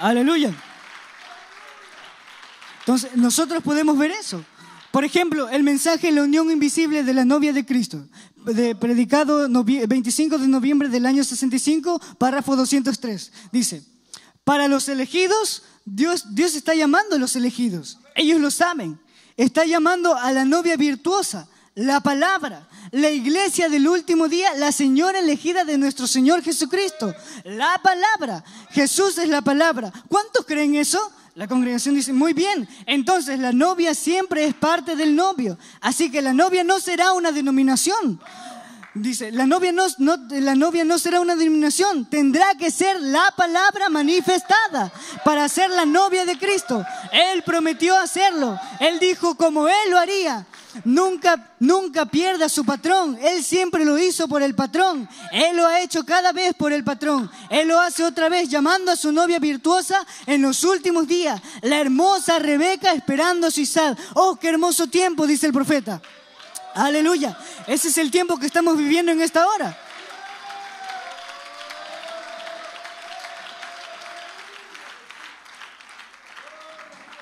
Aleluya. Entonces, nosotros podemos ver eso. Por ejemplo, el mensaje de La Unión Invisible de la Novia de Cristo, de, predicado 25 de noviembre del año 65, párrafo 203. Dice, para los elegidos, Dios, Dios está llamando a los elegidos. Ellos lo saben. Está llamando a la novia virtuosa, la palabra, la iglesia del último día, la señora elegida de nuestro Señor Jesucristo. La palabra. Jesús es la palabra. ¿Cuántos creen eso? La congregación dice, muy bien, entonces la novia siempre es parte del novio, así que la novia no será una denominación. Dice, la novia no, la novia no será una denominación, tendrá que ser la palabra manifestada para ser la novia de Cristo. Él prometió hacerlo, él dijo como él lo haría, nunca, nunca pierda su patrón. Él siempre lo hizo por el patrón. Él lo ha hecho cada vez por el patrón. Él lo hace otra vez llamando a su novia virtuosa en los últimos días. La hermosa Rebeca esperando a su Isad Oh, qué hermoso tiempo, dice el profeta. Aleluya. Ese es el tiempo que estamos viviendo en esta hora.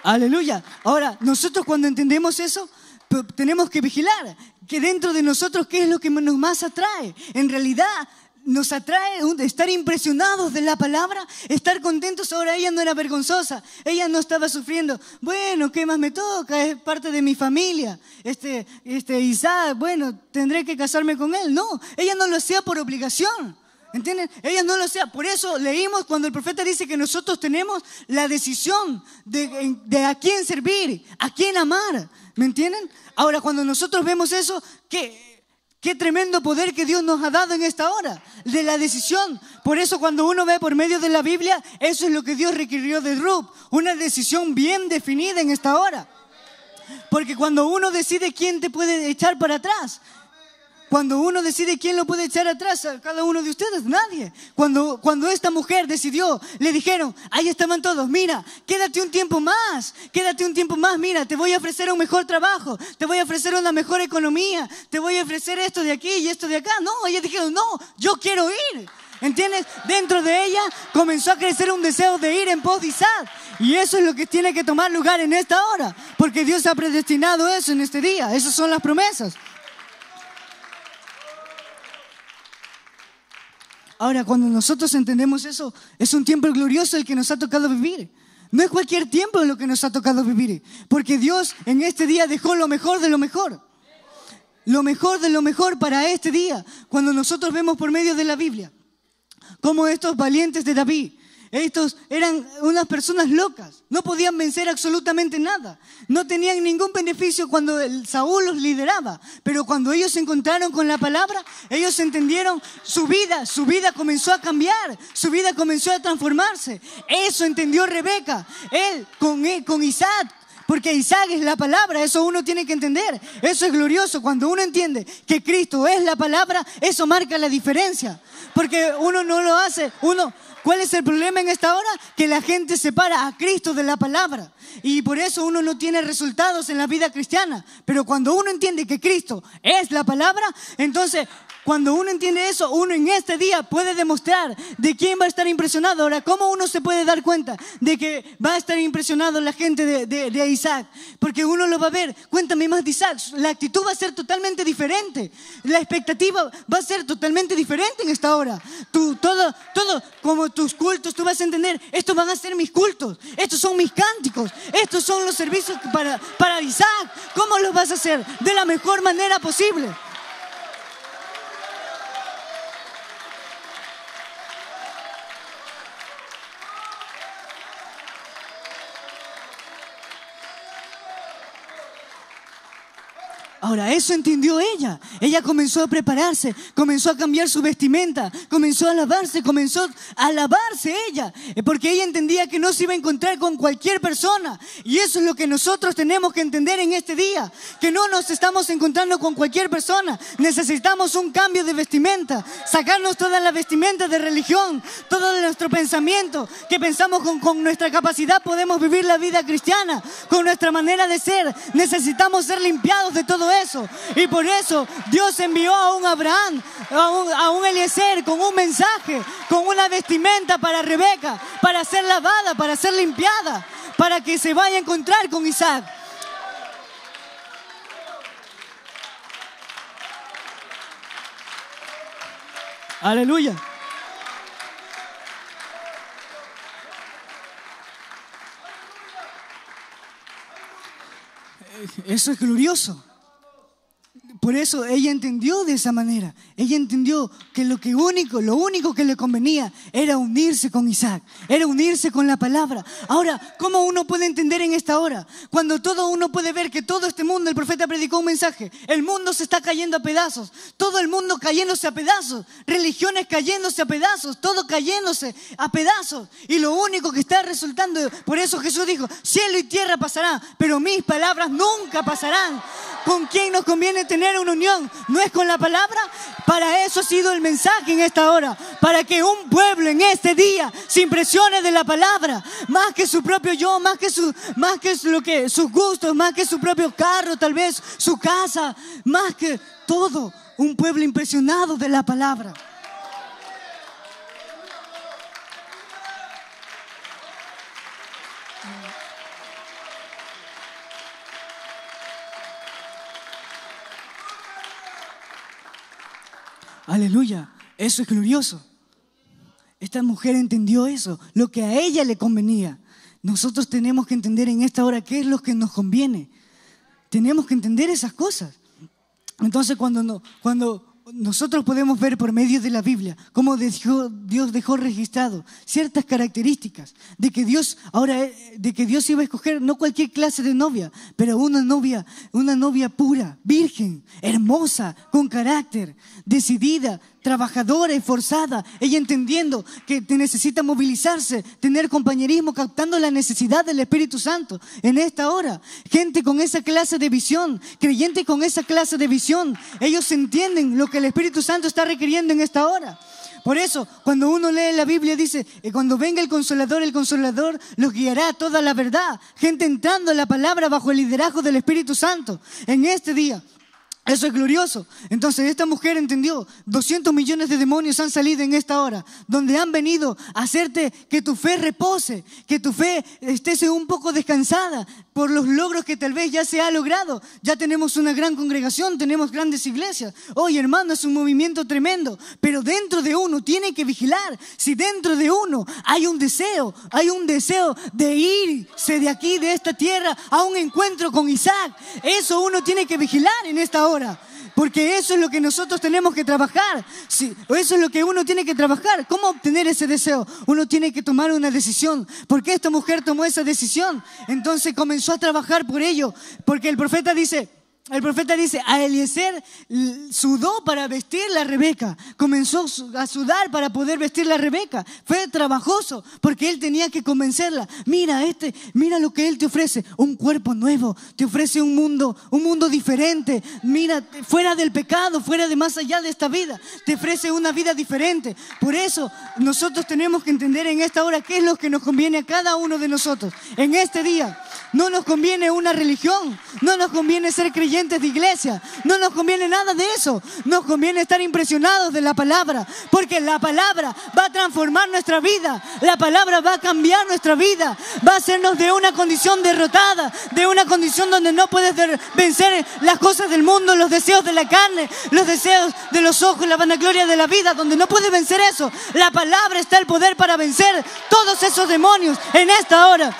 Aleluya. Ahora, nosotros cuando entendemos eso, tenemos que vigilar que dentro de nosotros qué es lo que nos más atrae. En realidad nos atrae estar impresionados de la palabra, estar contentos. Ahora ella no era vergonzosa, ella no estaba sufriendo. Bueno, ¿qué más me toca? Es parte de mi familia. Este, este Isaac, bueno, tendré que casarme con él. No, ella no lo hacía por obligación. ¿Entienden? Ella no lo sea. Por eso leímos cuando el profeta dice que nosotros tenemos la decisión de, a quién servir, a quién amar. ¿Me entienden? Ahora, cuando nosotros vemos eso, qué, qué tremendo poder que Dios nos ha dado en esta hora, de la decisión. Por eso cuando uno ve por medio de la Biblia, eso es lo que Dios requirió de Rub, una decisión bien definida en esta hora. Porque cuando uno decide quién te puede echar para atrás, cuando uno decide quién lo puede echar atrás a cada uno de ustedes, nadie. Cuando, cuando esta mujer decidió, le dijeron, ahí estaban todos, mira, quédate un tiempo más, quédate un tiempo más, mira, te voy a ofrecer un mejor trabajo, te voy a ofrecer una mejor economía, te voy a ofrecer esto de aquí y esto de acá. No, ella dijeron, no, yo quiero ir. ¿Entiendes? Dentro de ella comenzó a crecer un deseo de ir en pos Y eso es lo que tiene que tomar lugar en esta hora. Porque Dios ha predestinado eso en este día. Esas son las promesas. Ahora, cuando nosotros entendemos eso, es un tiempo glorioso el que nos ha tocado vivir. No es cualquier tiempo lo que nos ha tocado vivir, porque Dios en este día dejó lo mejor de lo mejor. Lo mejor de lo mejor para este día, cuando nosotros vemos por medio de la Biblia, como estos valientes de David, estos eran unas personas locas, no podían vencer absolutamente nada, no tenían ningún beneficio cuando Saúl los lideraba, pero cuando ellos se encontraron con la palabra, ellos entendieron su vida, su vida comenzó a cambiar, su vida comenzó a transformarse. Eso entendió Rebeca, él con, él, eh, con Isaac, porque Isaac es la palabra, eso uno tiene que entender. Eso es glorioso. Cuando uno entiende que Cristo es la palabra, eso marca la diferencia. Porque uno no lo hace, uno... ¿Cuál es el problema en esta hora? Que la gente separa a Cristo de la palabra. Y por eso uno no tiene resultados en la vida cristiana. Pero cuando uno entiende que Cristo es la palabra, entonces cuando uno entiende eso, uno en este día puede demostrar de quién va a estar impresionado. Ahora, ¿cómo uno se puede dar cuenta de que va a estar impresionado la gente de, Isaac? Porque uno lo va a ver. Cuéntame más de Isaac. La actitud va a ser totalmente diferente. La expectativa va a ser totalmente diferente en esta hora. Tú, todo, todo, como tus cultos, tú vas a entender, estos van a ser mis cultos, estos son mis cánticos, estos son los servicios para, para Isaac. ¿Cómo los vas a hacer? De la mejor manera posible. Ahora, eso entendió ella. Ella comenzó a prepararse, comenzó a cambiar su vestimenta, comenzó a lavarse, comenzó a lavarse ella, eh, porque ella entendía que no se iba a encontrar con cualquier persona. Y eso es lo que nosotros tenemos que entender en este día, que no nos estamos encontrando con cualquier persona. Necesitamos un cambio de vestimenta, sacarnos toda la vestimenta de religión, todo nuestro pensamiento, que pensamos con, con nuestra capacidad podemos vivir la vida cristiana, con nuestra manera de ser. Necesitamos ser limpiados de todo eso y por eso Dios envió a un Abraham, a un, a un Eliezer con un mensaje, con una vestimenta para Rebeca, para ser lavada, para ser limpiada, para que se vaya a encontrar con Isaac. Aleluya. Eso es glorioso. Por eso ella entendió de esa manera. Ella entendió que lo que único, lo único que le convenía era unirse con Isaac, era unirse con la palabra. Ahora, ¿cómo uno puede entender en esta hora? Cuando todo uno puede ver que todo este mundo, el profeta predicó un mensaje, el mundo se está cayendo a pedazos, todo el mundo cayéndose a pedazos, religiones cayéndose a pedazos, todo cayéndose a pedazos. Y lo único que está resultando, por eso Jesús dijo, cielo y tierra pasarán, pero mis palabras nunca pasarán con quién nos conviene tener una unión, no es con la palabra. Para eso ha sido el mensaje en esta hora, para que un pueblo en este día se impresione de la palabra, más que su propio yo, más que su más que lo que sus gustos, más que su propio carro, tal vez su casa, más que todo, un pueblo impresionado de la palabra. Aleluya, eso es glorioso. Esta mujer entendió eso, lo que a ella le convenía. Nosotros tenemos que entender en esta hora qué es lo que nos conviene. Tenemos que entender esas cosas. Entonces cuando, cuando nosotros podemos ver por medio de la Biblia cómo Dios dejó registrado ciertas características de que Dios ahora eh, de que Dios iba a escoger no cualquier clase de novia, pero una novia, una novia pura, virgen, hermosa, con carácter, decidida, trabajadora, forzada, ella entendiendo que necesita movilizarse, tener compañerismo, captando la necesidad del Espíritu Santo en esta hora. Gente con esa clase de visión, creyente con esa clase de visión, ellos entienden lo que el Espíritu Santo está requiriendo en esta hora. Por eso, cuando uno lee la Biblia, dice, eh, cuando venga el consolador, el consolador los guiará a toda la verdad. Gente entrando a la palabra bajo el liderazgo del Espíritu Santo. En este día, eso es glorioso. Entonces esta mujer entendió, 200 millones de demonios han salido en esta hora, donde han venido a hacerte que tu fe repose, que tu fe esté un poco descansada por los logros que tal vez ya se ha logrado. Ya tenemos una gran congregación, tenemos grandes iglesias. Hoy hermano, es un movimiento tremendo, pero dentro de uno tiene que vigilar. Si dentro de uno hay un deseo, hay un deseo de irse de aquí, de esta tierra, a un encuentro con Isaac, eso uno tiene que vigilar en esta hora. Porque eso es lo que nosotros tenemos que trabajar. eso es lo que uno tiene que trabajar. ¿Cómo obtener ese deseo? Uno tiene que tomar una decisión. ¿Por qué esta mujer tomó esa decisión? Entonces comenzó a trabajar por ello. Porque el profeta dice, el profeta dice, a Eliezer sudó para vestir la Rebeca, comenzó a sudar para poder vestir la Rebeca, fue trabajoso porque él tenía que convencerla, mira este, mira lo que él te ofrece, un cuerpo nuevo, te ofrece un mundo, un mundo diferente, mira, fuera del pecado, fuera de más allá de esta vida, te ofrece una vida diferente. Por eso nosotros tenemos que entender en esta hora qué es lo que nos conviene a cada uno de nosotros, en este día. No nos conviene una religión, no nos conviene ser creyentes de iglesia, no nos conviene nada de eso. Nos conviene estar impresionados de la palabra, porque la palabra va a transformar nuestra vida, la palabra va a cambiar nuestra vida, va a hacernos de una condición derrotada, de una condición donde no puedes vencer las cosas del mundo, los deseos de la carne, los deseos de los ojos, la vanagloria de la vida, donde no puedes vencer eso. La palabra está el poder para vencer todos esos demonios en esta hora.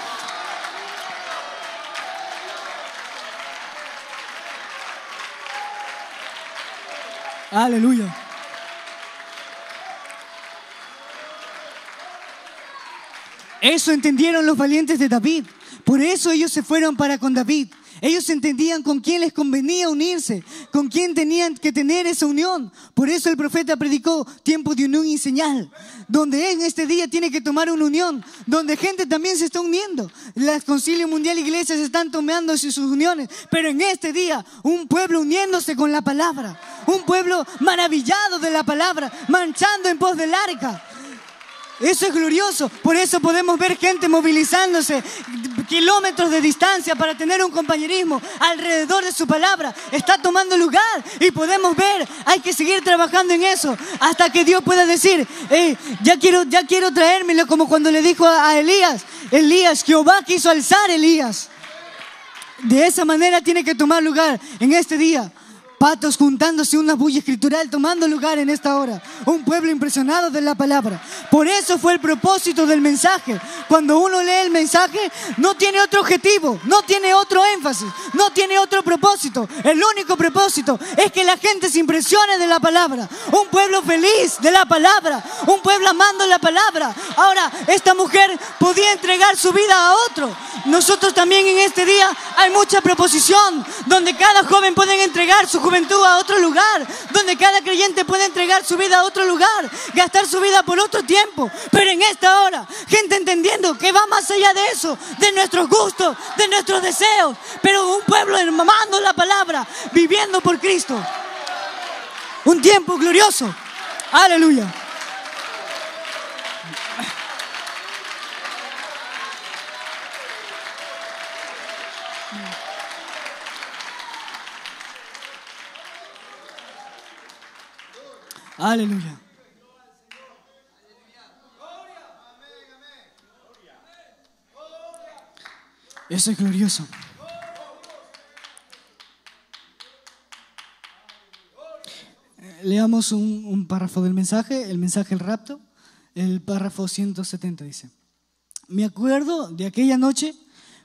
Aleluya. Eso entendieron los valientes de David. Por eso ellos se fueron para con David. Ellos entendían con quién les convenía unirse, con quién tenían que tener esa unión. Por eso el profeta predicó tiempo de unión y señal, donde en este día tiene que tomar una unión, donde gente también se está uniendo. Las concilios mundial iglesias están tomando sus uniones, pero en este día un pueblo uniéndose con la palabra un pueblo maravillado de la palabra, manchando en pos del arca. Eso es glorioso. Por eso podemos ver gente movilizándose kilómetros de distancia para tener un compañerismo alrededor de su palabra. Está tomando lugar y podemos ver. Hay que seguir trabajando en eso hasta que Dios pueda decir, ya quiero, ya quiero traérmelo como cuando le dijo a, a Elías. Elías, Jehová quiso alzar Elías. De esa manera tiene que tomar lugar en este día. Patos juntándose una bulla escritural tomando lugar en esta hora. Un pueblo impresionado de la palabra. Por eso fue el propósito del mensaje. Cuando uno lee el mensaje, no tiene otro objetivo, no tiene otro énfasis, no tiene otro propósito. El único propósito es que la gente se impresione de la palabra. Un pueblo feliz de la palabra. Un pueblo amando la palabra. Ahora, esta mujer podía entregar su vida a otro. Nosotros también en este día hay mucha proposición donde cada joven puede entregar su juventud a otro lugar, donde cada creyente puede entregar su vida a otro lugar, gastar su vida por otro tiempo, pero en esta hora, gente entendiendo que va más allá de eso, de nuestros gustos, de nuestros deseos, pero un pueblo hermanando la palabra, viviendo por Cristo. Un tiempo glorioso. Aleluya. Aleluya. Eso es glorioso. Leamos un, párrafo del mensaje, el mensaje del rapto, el párrafo 170 dice, me acuerdo de aquella noche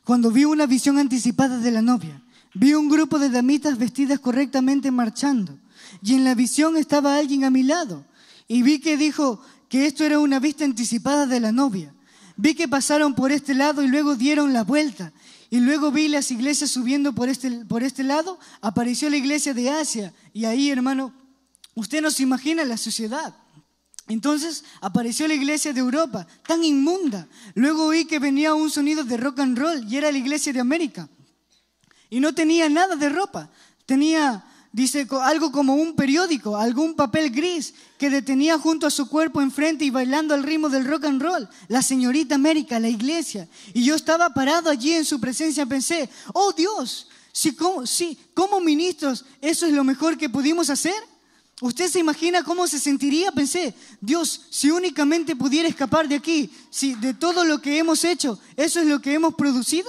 cuando vi una visión anticipada de la novia, vi un grupo de damitas vestidas correctamente marchando y en la visión estaba alguien a mi lado. Y vi que dijo que esto era una vista anticipada de la novia. Vi que pasaron por este lado y luego dieron la vuelta. Y luego vi las iglesias subiendo por este, por este lado. Apareció la iglesia de Asia. Y ahí, hermano, usted no se imagina la sociedad. Entonces apareció la iglesia de Europa, tan inmunda. Luego oí que venía un sonido de rock and roll y era la iglesia de América. Y no tenía nada de ropa. Tenía dice algo como un periódico, algún papel gris que detenía junto a su cuerpo enfrente y bailando al ritmo del rock and roll, la señorita América, la iglesia. Y yo estaba parado allí en su presencia, pensé, oh Dios, si como, como ministros eso es lo mejor que pudimos hacer. ¿Usted se imagina cómo se sentiría? Pensé, Dios, si únicamente pudiera escapar de aquí, si de todo lo que hemos hecho, eso es lo que hemos producido.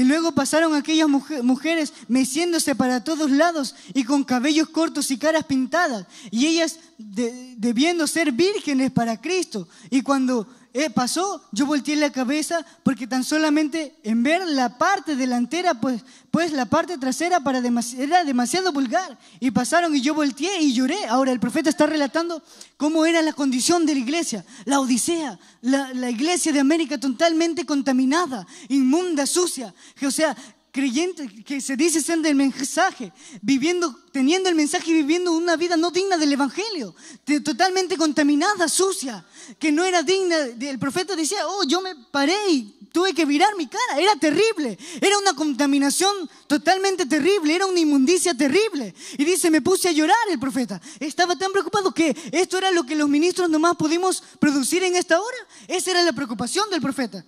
Y luego pasaron aquellas mujeres meciéndose para todos lados y con cabellos cortos y caras pintadas. Y ellas debiendo ser vírgenes para Cristo. Y cuando eh, pasó, yo volteé la cabeza porque tan solamente en ver la parte delantera, pues, pues la parte trasera para era demasiado vulgar. Y pasaron y yo volteé y lloré. Ahora el profeta está relatando cómo era la condición de la iglesia, la Odisea, la, la iglesia de América totalmente contaminada, inmunda, sucia. O sea, Creyente que se dice ser del mensaje, viviendo, teniendo el mensaje y viviendo una vida no digna del Evangelio, totalmente contaminada, sucia, que no era digna. El profeta decía, oh, yo me paré y tuve que virar mi cara, era terrible, era una contaminación totalmente terrible, era una inmundicia terrible. Y dice, me puse a llorar el profeta, estaba tan preocupado que esto era lo que los ministros nomás pudimos producir en esta hora, esa era la preocupación del profeta.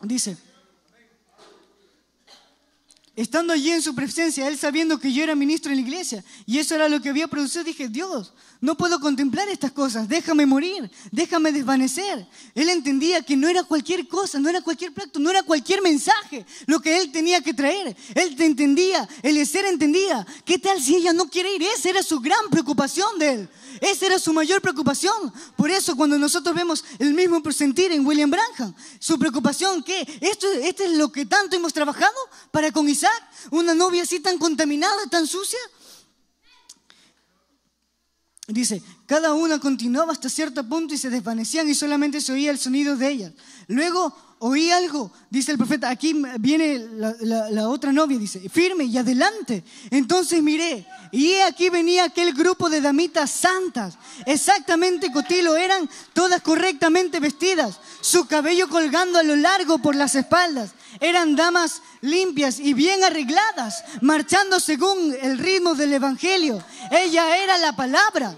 Dice, Estando allí en su presencia, él sabiendo que yo era ministro en la iglesia y eso era lo que había producido, dije, Dios, no puedo contemplar estas cosas, déjame morir, déjame desvanecer. Él entendía que no era cualquier cosa, no era cualquier pacto, no era cualquier mensaje lo que él tenía que traer. Él te entendía, el ser entendía, ¿qué tal si ella no quiere ir? Esa era su gran preocupación de él, esa era su mayor preocupación. Por eso cuando nosotros vemos el mismo sentir en William Branham, su preocupación que esto, esto es lo que tanto hemos trabajado para con Isaac una novia así tan contaminada, tan sucia? Dice, cada una continuaba hasta cierto punto y se desvanecían y solamente se oía el sonido de ellas. Luego oí algo, dice el profeta, aquí viene la, otra novia, dice, firme y adelante. Entonces miré, y aquí venía aquel grupo de damitas santas, exactamente cotilo eran, todas correctamente vestidas, su cabello colgando a lo largo por las espaldas. Eran damas limpias y bien arregladas, marchando según el ritmo del Evangelio. Ella era la palabra.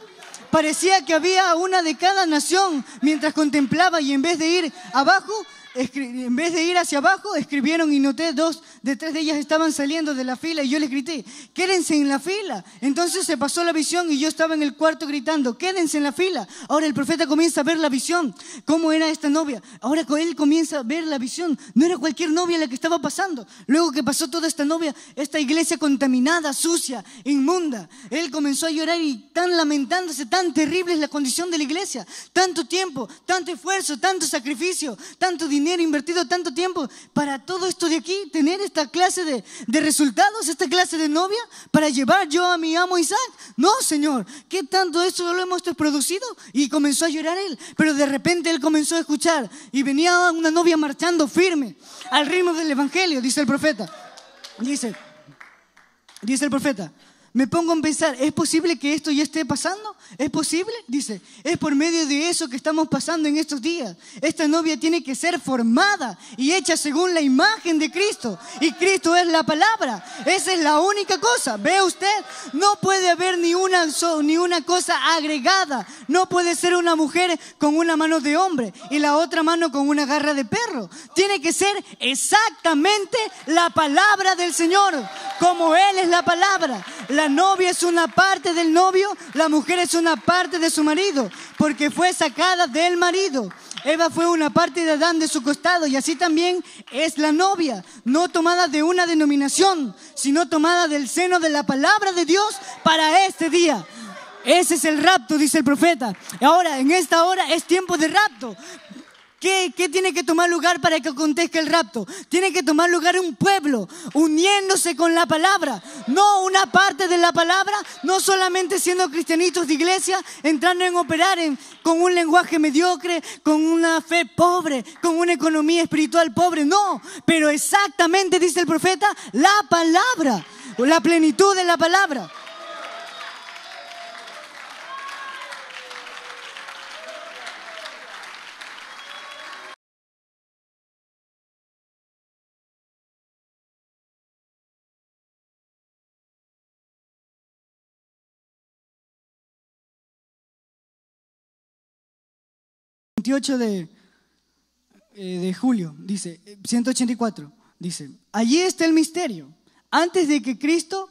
Parecía que había una de cada nación mientras contemplaba y en vez de ir abajo, en vez de ir hacia abajo, escribieron y noté dos de tres de ellas estaban saliendo de la fila y yo les grité, quédense en la fila. Entonces se pasó la visión y yo estaba en el cuarto gritando, quédense en la fila. Ahora el profeta comienza a ver la visión, cómo era esta novia. Ahora él comienza a ver la visión, no era cualquier novia la que estaba pasando. Luego que pasó toda esta novia, esta iglesia contaminada, sucia, inmunda, él comenzó a llorar y tan lamentándose, tan terrible es la condición de la iglesia. Tanto tiempo, tanto esfuerzo, tanto sacrificio, tanto dinero invertido tanto tiempo para todo esto de aquí, tener esta clase de, de resultados, esta clase de novia para llevar yo a mi amo Isaac. No, Señor, ¿qué tanto esto lo hemos producido? Y comenzó a llorar él, pero de repente él comenzó a escuchar y venía una novia marchando firme al ritmo del Evangelio, dice el profeta. Dice, dice el profeta me pongo a pensar, ¿es posible que esto ya esté pasando? ¿Es posible? Dice, es por medio de eso que estamos pasando en estos días. Esta novia tiene que ser formada y hecha según la imagen de Cristo. Y Cristo es la palabra. Esa es la única cosa. ¿Ve usted? No puede haber ni una, ni una cosa agregada. No puede ser una mujer con una mano de hombre y la otra mano con una garra de perro. Tiene que ser exactamente la palabra del Señor, como Él es la palabra. La novia es una parte del novio, la mujer es una parte de su marido, porque fue sacada del marido. Eva fue una parte de Adán de su costado y así también es la novia, no tomada de una denominación, sino tomada del seno de la palabra de Dios para este día. Ese es el rapto, dice el profeta. Ahora, en esta hora es tiempo de rapto. ¿Qué, ¿Qué, tiene que tomar lugar para que acontezca el rapto? Tiene que tomar lugar un pueblo uniéndose con la palabra, no una parte de la palabra, no solamente siendo cristianitos de iglesia, entrando en operar en, con un lenguaje mediocre, con una fe pobre, con una economía espiritual pobre, no, pero exactamente, dice el profeta, la palabra, la plenitud de la palabra. de, eh, de julio, dice, 184, eh, dice, allí está el misterio. Antes de que Cristo,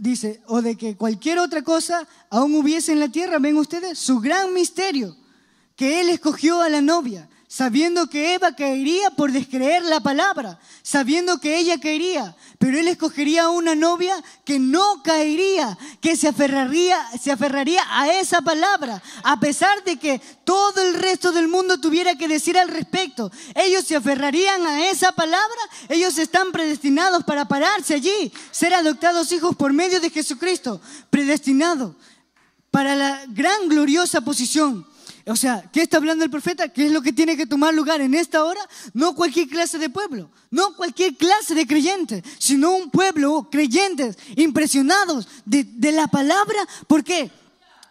dice, o de que cualquier otra cosa aún hubiese en la tierra, ven ustedes, su gran misterio, que Él escogió a la novia sabiendo que Eva caería por descreer la palabra, sabiendo que ella caería, pero él escogería una novia que no caería, que se aferraría, se aferraría a esa palabra, a pesar de que todo el resto del mundo tuviera que decir al respecto. Ellos se aferrarían a esa palabra, ellos están predestinados para pararse allí, ser adoptados hijos por medio de Jesucristo, predestinado para la gran gloriosa posición o sea, ¿qué está hablando el profeta? ¿Qué es lo que tiene que tomar lugar en esta hora? No cualquier clase de pueblo, no cualquier clase de creyentes, sino un pueblo creyentes, impresionados de, la palabra. ¿Por qué?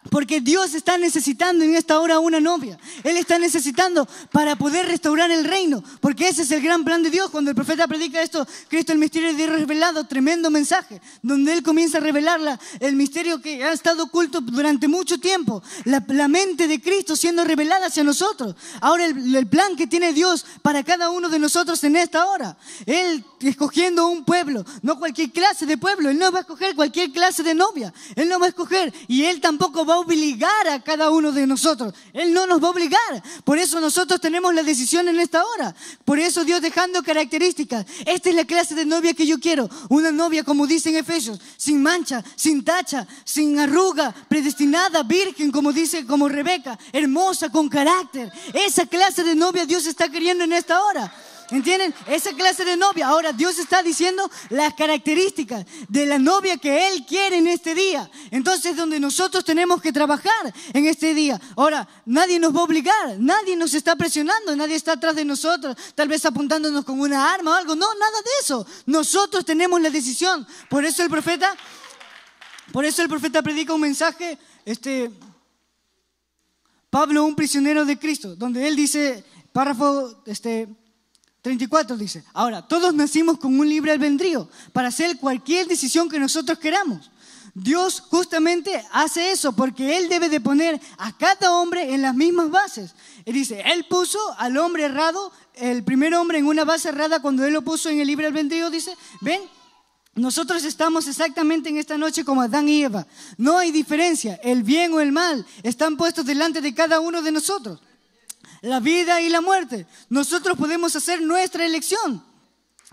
Porque Dios está necesitando en esta hora una novia. Él está necesitando para poder restaurar el reino. Porque ese es el gran plan de Dios. Cuando el profeta predica esto, Cristo el misterio de Dios revelado, tremendo mensaje. Donde Él comienza a revelar el misterio que ha estado oculto durante mucho tiempo. La, la mente de Cristo siendo revelada hacia nosotros. Ahora el, el plan que tiene Dios para cada uno de nosotros en esta hora. Él escogiendo un pueblo, no cualquier clase de pueblo. Él no va a escoger cualquier clase de novia. Él no va a escoger y Él tampoco va va a obligar a cada uno de nosotros. Él no nos va a obligar. Por eso nosotros tenemos la decisión en esta hora. Por eso Dios dejando características. Esta es la clase de novia que yo quiero. Una novia, como dicen Efesios, sin mancha, sin tacha, sin arruga, predestinada, virgen, como dice, como Rebeca, hermosa, con carácter. Esa clase de novia Dios está queriendo en esta hora. ¿Entienden? Esa clase de novia. Ahora Dios está diciendo las características de la novia que Él quiere en este día. Entonces, donde nosotros tenemos que trabajar en este día. Ahora, nadie nos va a obligar, nadie nos está presionando, nadie está atrás de nosotros, tal vez apuntándonos con una arma o algo. No, nada de eso. Nosotros tenemos la decisión. Por eso el profeta, por eso el profeta predica un mensaje, este, Pablo, un prisionero de Cristo, donde él dice, párrafo, este, 34 dice, ahora, todos nacimos con un libre albedrío para hacer cualquier decisión que nosotros queramos. Dios justamente hace eso porque Él debe de poner a cada hombre en las mismas bases. Él dice, Él puso al hombre errado, el primer hombre en una base errada cuando Él lo puso en el libre albedrío, dice, ven, nosotros estamos exactamente en esta noche como Adán y Eva. No hay diferencia, el bien o el mal están puestos delante de cada uno de nosotros la vida y la muerte. Nosotros podemos hacer nuestra elección.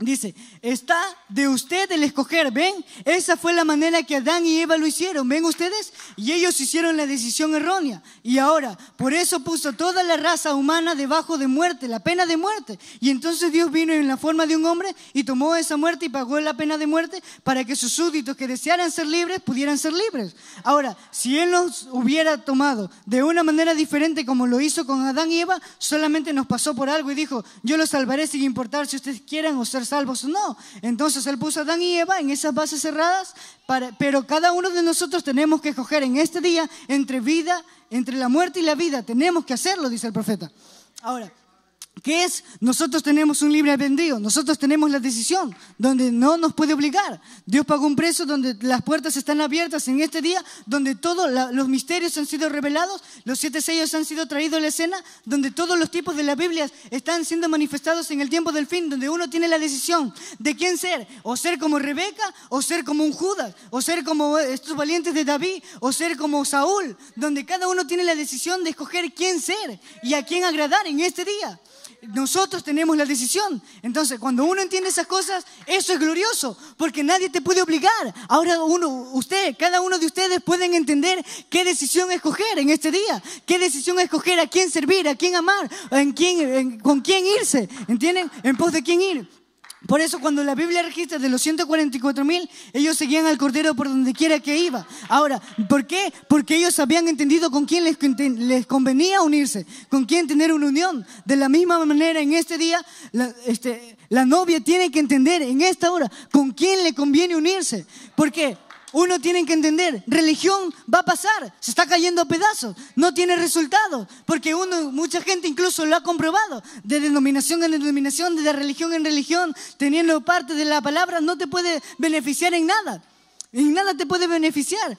Dice, está de usted el escoger, ¿ven? Esa fue la manera que Adán y Eva lo hicieron, ¿ven ustedes? Y ellos hicieron la decisión errónea. Y ahora, por eso puso toda la raza humana debajo de muerte, la pena de muerte. Y entonces Dios vino en la forma de un hombre y tomó esa muerte y pagó la pena de muerte para que sus súbditos que desearan ser libres pudieran ser libres. Ahora, si Él nos hubiera tomado de una manera diferente como lo hizo con Adán y Eva, solamente nos pasó por algo y dijo, yo los salvaré sin importar si ustedes quieran o ser salvos o no. Entonces Él puso a Adán y Eva en esas bases cerradas, pero cada uno de nosotros tenemos que escoger en este día entre vida, entre la muerte y la vida. Tenemos que hacerlo, dice el profeta. Ahora, que es nosotros tenemos un libre albedrío, nosotros tenemos la decisión donde no nos puede obligar. Dios pagó un precio donde las puertas están abiertas en este día, donde todos los misterios han sido revelados, los siete sellos han sido traídos a la escena, donde todos los tipos de la Biblia están siendo manifestados en el tiempo del fin, donde uno tiene la decisión de quién ser, o ser como Rebeca, o ser como un Judas, o ser como estos valientes de David, o ser como Saúl, donde cada uno tiene la decisión de escoger quién ser y a quién agradar en este día. Nosotros tenemos la decisión. Entonces, cuando uno entiende esas cosas, eso es glorioso, porque nadie te puede obligar. Ahora uno, usted, cada uno de ustedes pueden entender qué decisión escoger en este día, qué decisión escoger a quién servir, a quién amar, en quién, con quién irse, ¿entienden? En pos de quién ir. Por eso cuando la Biblia registra de los 144 mil, ellos seguían al Cordero por donde quiera que iba. Ahora, ¿por qué? Porque ellos habían entendido con quién les, convenía unirse, con quién tener una unión. De la misma manera, en este día, la, este, la novia tiene que entender en esta hora con quién le conviene unirse. ¿Por qué? uno tiene que entender, religión va a pasar, se está cayendo a pedazos, no tiene resultado, porque uno, mucha gente incluso lo ha comprobado, de denominación en denominación, de religión en religión, teniendo parte de la palabra, no te puede beneficiar en nada. En nada te puede beneficiar.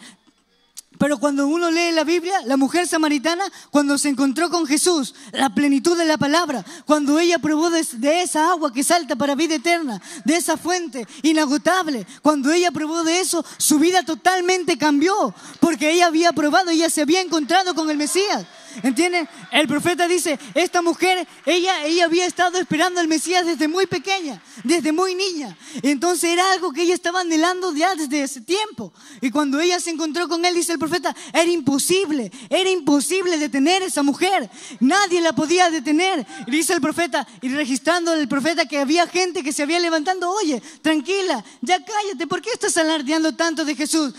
Pero cuando uno lee la Biblia, la mujer samaritana, cuando se encontró con Jesús, la plenitud de la palabra, cuando ella probó de, esa agua que salta para vida eterna, de esa fuente inagotable, cuando ella probó de eso, su vida totalmente cambió, porque ella había probado, ella se había encontrado con el Mesías. ¿Entienden? El profeta dice, esta mujer, ella, ella había estado esperando al Mesías desde muy pequeña, desde muy niña. Entonces era algo que ella estaba anhelando ya desde ese tiempo. Y cuando ella se encontró con él, dice el profeta, era imposible, era imposible detener a esa mujer. Nadie la podía detener. dice el profeta, y registrando el profeta que había gente que se había levantando, oye, tranquila, ya cállate, ¿por qué estás alardeando tanto de Jesús?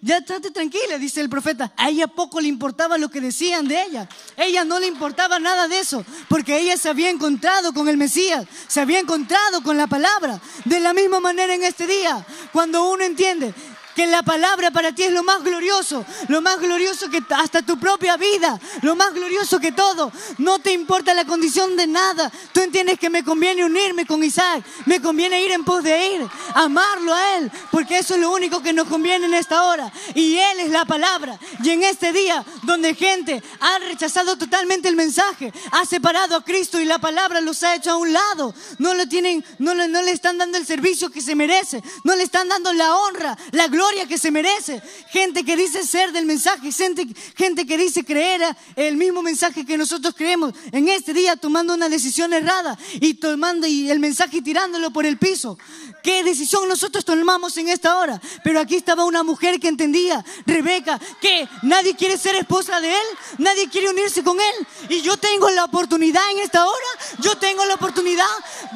ya estate tranquila, dice el profeta. A ella poco le importaba lo que decían de ella. Ella no le importaba nada de eso, porque ella se había encontrado con el Mesías, se había encontrado con la palabra. De la misma manera en este día, cuando uno entiende, que la palabra para ti es lo más glorioso, lo más glorioso que hasta tu propia vida, lo más glorioso que todo. No te importa la condición de nada. Tú entiendes que me conviene unirme con Isaac, me conviene ir en pos de ir, amarlo a Él, porque eso es lo único que nos conviene en esta hora. Y Él es la palabra. Y en este día donde gente ha rechazado totalmente el mensaje, ha separado a Cristo y la palabra los ha hecho a un lado, no lo tienen, no, no le están dando el servicio que se merece, no le están dando la honra, la gloria que se merece. Gente que dice ser del mensaje, gente, gente que dice creer el mismo mensaje que nosotros creemos en este día tomando una decisión errada y tomando y el mensaje y tirándolo por el piso. ¿Qué decisión nosotros tomamos en esta hora? Pero aquí estaba una mujer que entendía, Rebeca, que nadie quiere ser esposa de él, nadie quiere unirse con él y yo tengo la oportunidad en esta hora, yo tengo la oportunidad,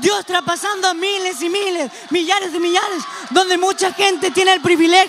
Dios traspasando a miles y miles, millares de millares, donde mucha gente tiene el privilegio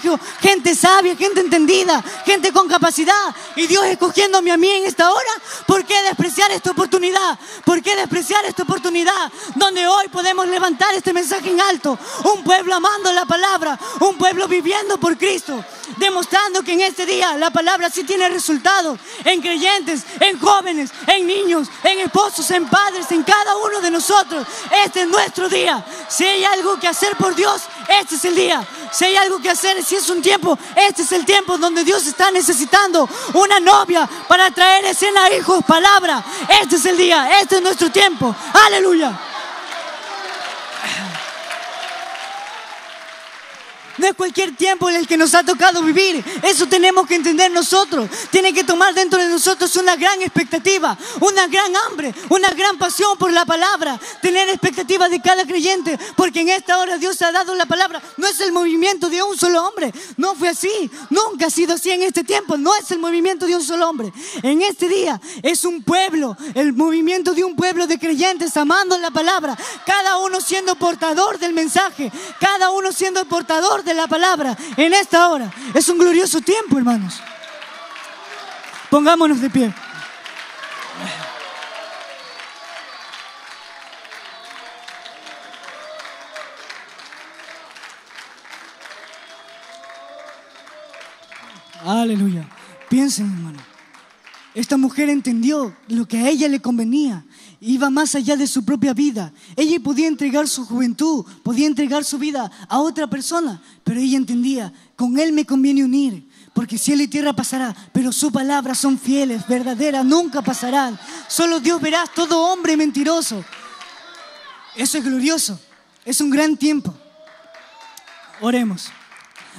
gente sabia, gente entendida, gente con capacidad. Y Dios escogiéndome a mí en esta hora, ¿por qué despreciar esta oportunidad? ¿Por qué despreciar esta oportunidad donde hoy podemos levantar este mensaje en alto? Un pueblo amando la palabra, un pueblo viviendo por Cristo, demostrando que en este día la palabra sí tiene resultados en creyentes, en jóvenes, en niños, en esposos, en padres, en cada uno de nosotros. Este es nuestro día. Si hay algo que hacer por Dios, este es el día. Si hay algo que hacer si es un tiempo, este es el tiempo donde Dios está necesitando una novia para traer escena hijos, palabra. Este es el día, este es nuestro tiempo. Aleluya. No es cualquier tiempo en el que nos ha tocado vivir. Eso tenemos que entender nosotros. Tiene que tomar dentro de nosotros una gran expectativa, una gran hambre, una gran pasión por la palabra. Tener expectativa de cada creyente, porque en esta hora Dios ha dado la palabra. No es el movimiento de un solo hombre. No fue así. Nunca ha sido así en este tiempo. No es el movimiento de un solo hombre. En este día es un pueblo, el movimiento de un pueblo de creyentes amando la palabra. Cada uno siendo portador del mensaje. Cada uno siendo portador de la palabra en esta hora. Es un glorioso tiempo, hermanos. Pongámonos de pie. Aleluya. Piensen, esta mujer entendió lo que a ella le convenía. Iba más allá de su propia vida. Ella podía entregar su juventud, podía entregar su vida a otra persona, pero ella entendía, con él me conviene unir, porque cielo y tierra pasará, pero sus palabras son fieles, verdaderas, nunca pasarán. Solo Dios verás todo hombre mentiroso. Eso es glorioso, es un gran tiempo. Oremos.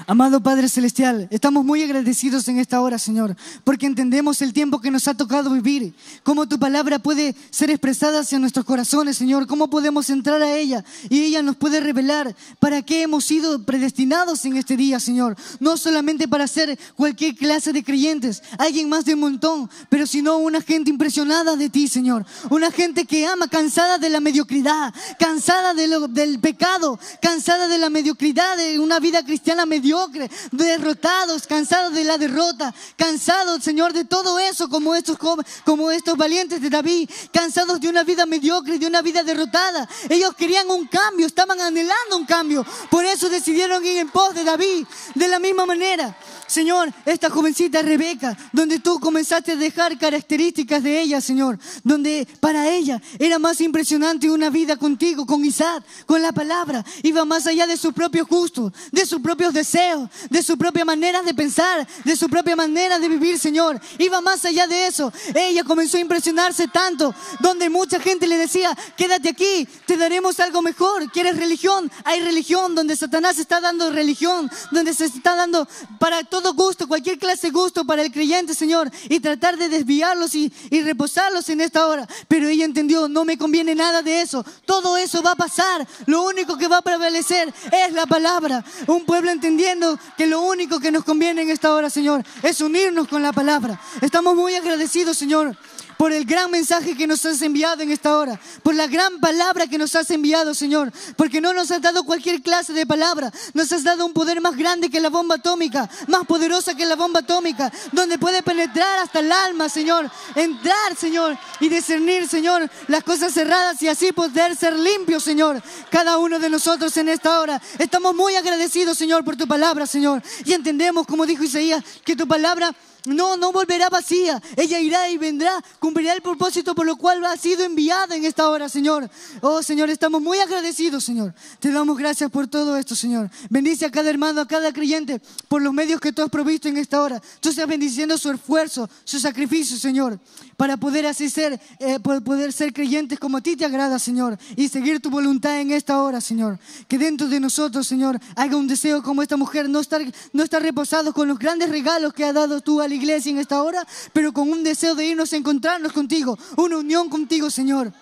Amado Padre Celestial, estamos muy agradecidos en esta hora, Señor, porque entendemos el tiempo que nos ha tocado vivir, cómo tu palabra puede ser expresada hacia nuestros corazones, Señor, cómo podemos entrar a ella y ella nos puede revelar para qué hemos sido predestinados en este día, Señor. No solamente para ser cualquier clase de creyentes, alguien más de un montón, pero sino una gente impresionada de ti, Señor. Una gente que ama, cansada de la mediocridad, cansada del pecado, cansada de la mediocridad de una vida cristiana Mediocre, derrotados, cansados de la derrota, cansados, Señor, de todo eso, como estos, como estos valientes de David, cansados de una vida mediocre, de una vida derrotada. Ellos querían un cambio, estaban anhelando un cambio, por eso decidieron ir en pos de David, de la misma manera. Señor, esta jovencita Rebeca, donde tú comenzaste a dejar características de ella, Señor, donde para ella era más impresionante una vida contigo, con Isaac, con la palabra, iba más allá de su propio gusto, de sus propios deseos, de su propia manera de pensar, de su propia manera de vivir, Señor, iba más allá de eso. Ella comenzó a impresionarse tanto, donde mucha gente le decía, quédate aquí, te daremos algo mejor, ¿quieres religión? Hay religión donde Satanás está dando religión, donde se está dando para todo gusto, cualquier clase de gusto para el creyente, Señor, y tratar de desviarlos y, reposarlos en esta hora. Pero ella entendió, no me conviene nada de eso. Todo eso va a pasar. Lo único que va a prevalecer es la palabra. Un pueblo entendiendo que lo único que nos conviene en esta hora, Señor, es unirnos con la palabra. Estamos muy agradecidos, Señor por el gran mensaje que nos has enviado en esta hora, por la gran palabra que nos has enviado, Señor, porque no nos has dado cualquier clase de palabra, nos has dado un poder más grande que la bomba atómica, más poderosa que la bomba atómica, donde puede penetrar hasta el alma, Señor, entrar, Señor, y discernir, Señor, las cosas cerradas y así poder ser limpio, Señor, cada uno de nosotros en esta hora. Estamos muy agradecidos, Señor, por tu palabra, Señor, y entendemos, como dijo Isaías, que tu palabra no, no volverá vacía. Ella irá y vendrá, cumplirá el propósito por lo cual ha sido enviada en esta hora, Señor. Oh, Señor, estamos muy agradecidos, Señor. Te damos gracias por todo esto, Señor. Bendice a cada hermano, a cada creyente, por los medios que tú has provisto en esta hora. Tú estás bendiciendo su esfuerzo, su sacrificio, Señor, para poder así ser, eh, poder ser creyentes como a ti te agrada, Señor, y seguir tu voluntad en esta hora, Señor. Que dentro de nosotros, Señor, haga un deseo como esta mujer, no estar, no reposados con los grandes regalos que ha dado tú al iglesia en esta hora, pero con un deseo de irnos a encontrarnos contigo, una unión contigo, Señor.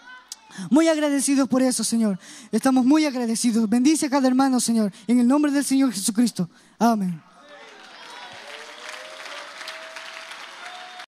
Muy agradecidos por eso, Señor. Estamos muy agradecidos. Bendice a cada hermano, Señor. En el nombre del Señor Jesucristo. Amén.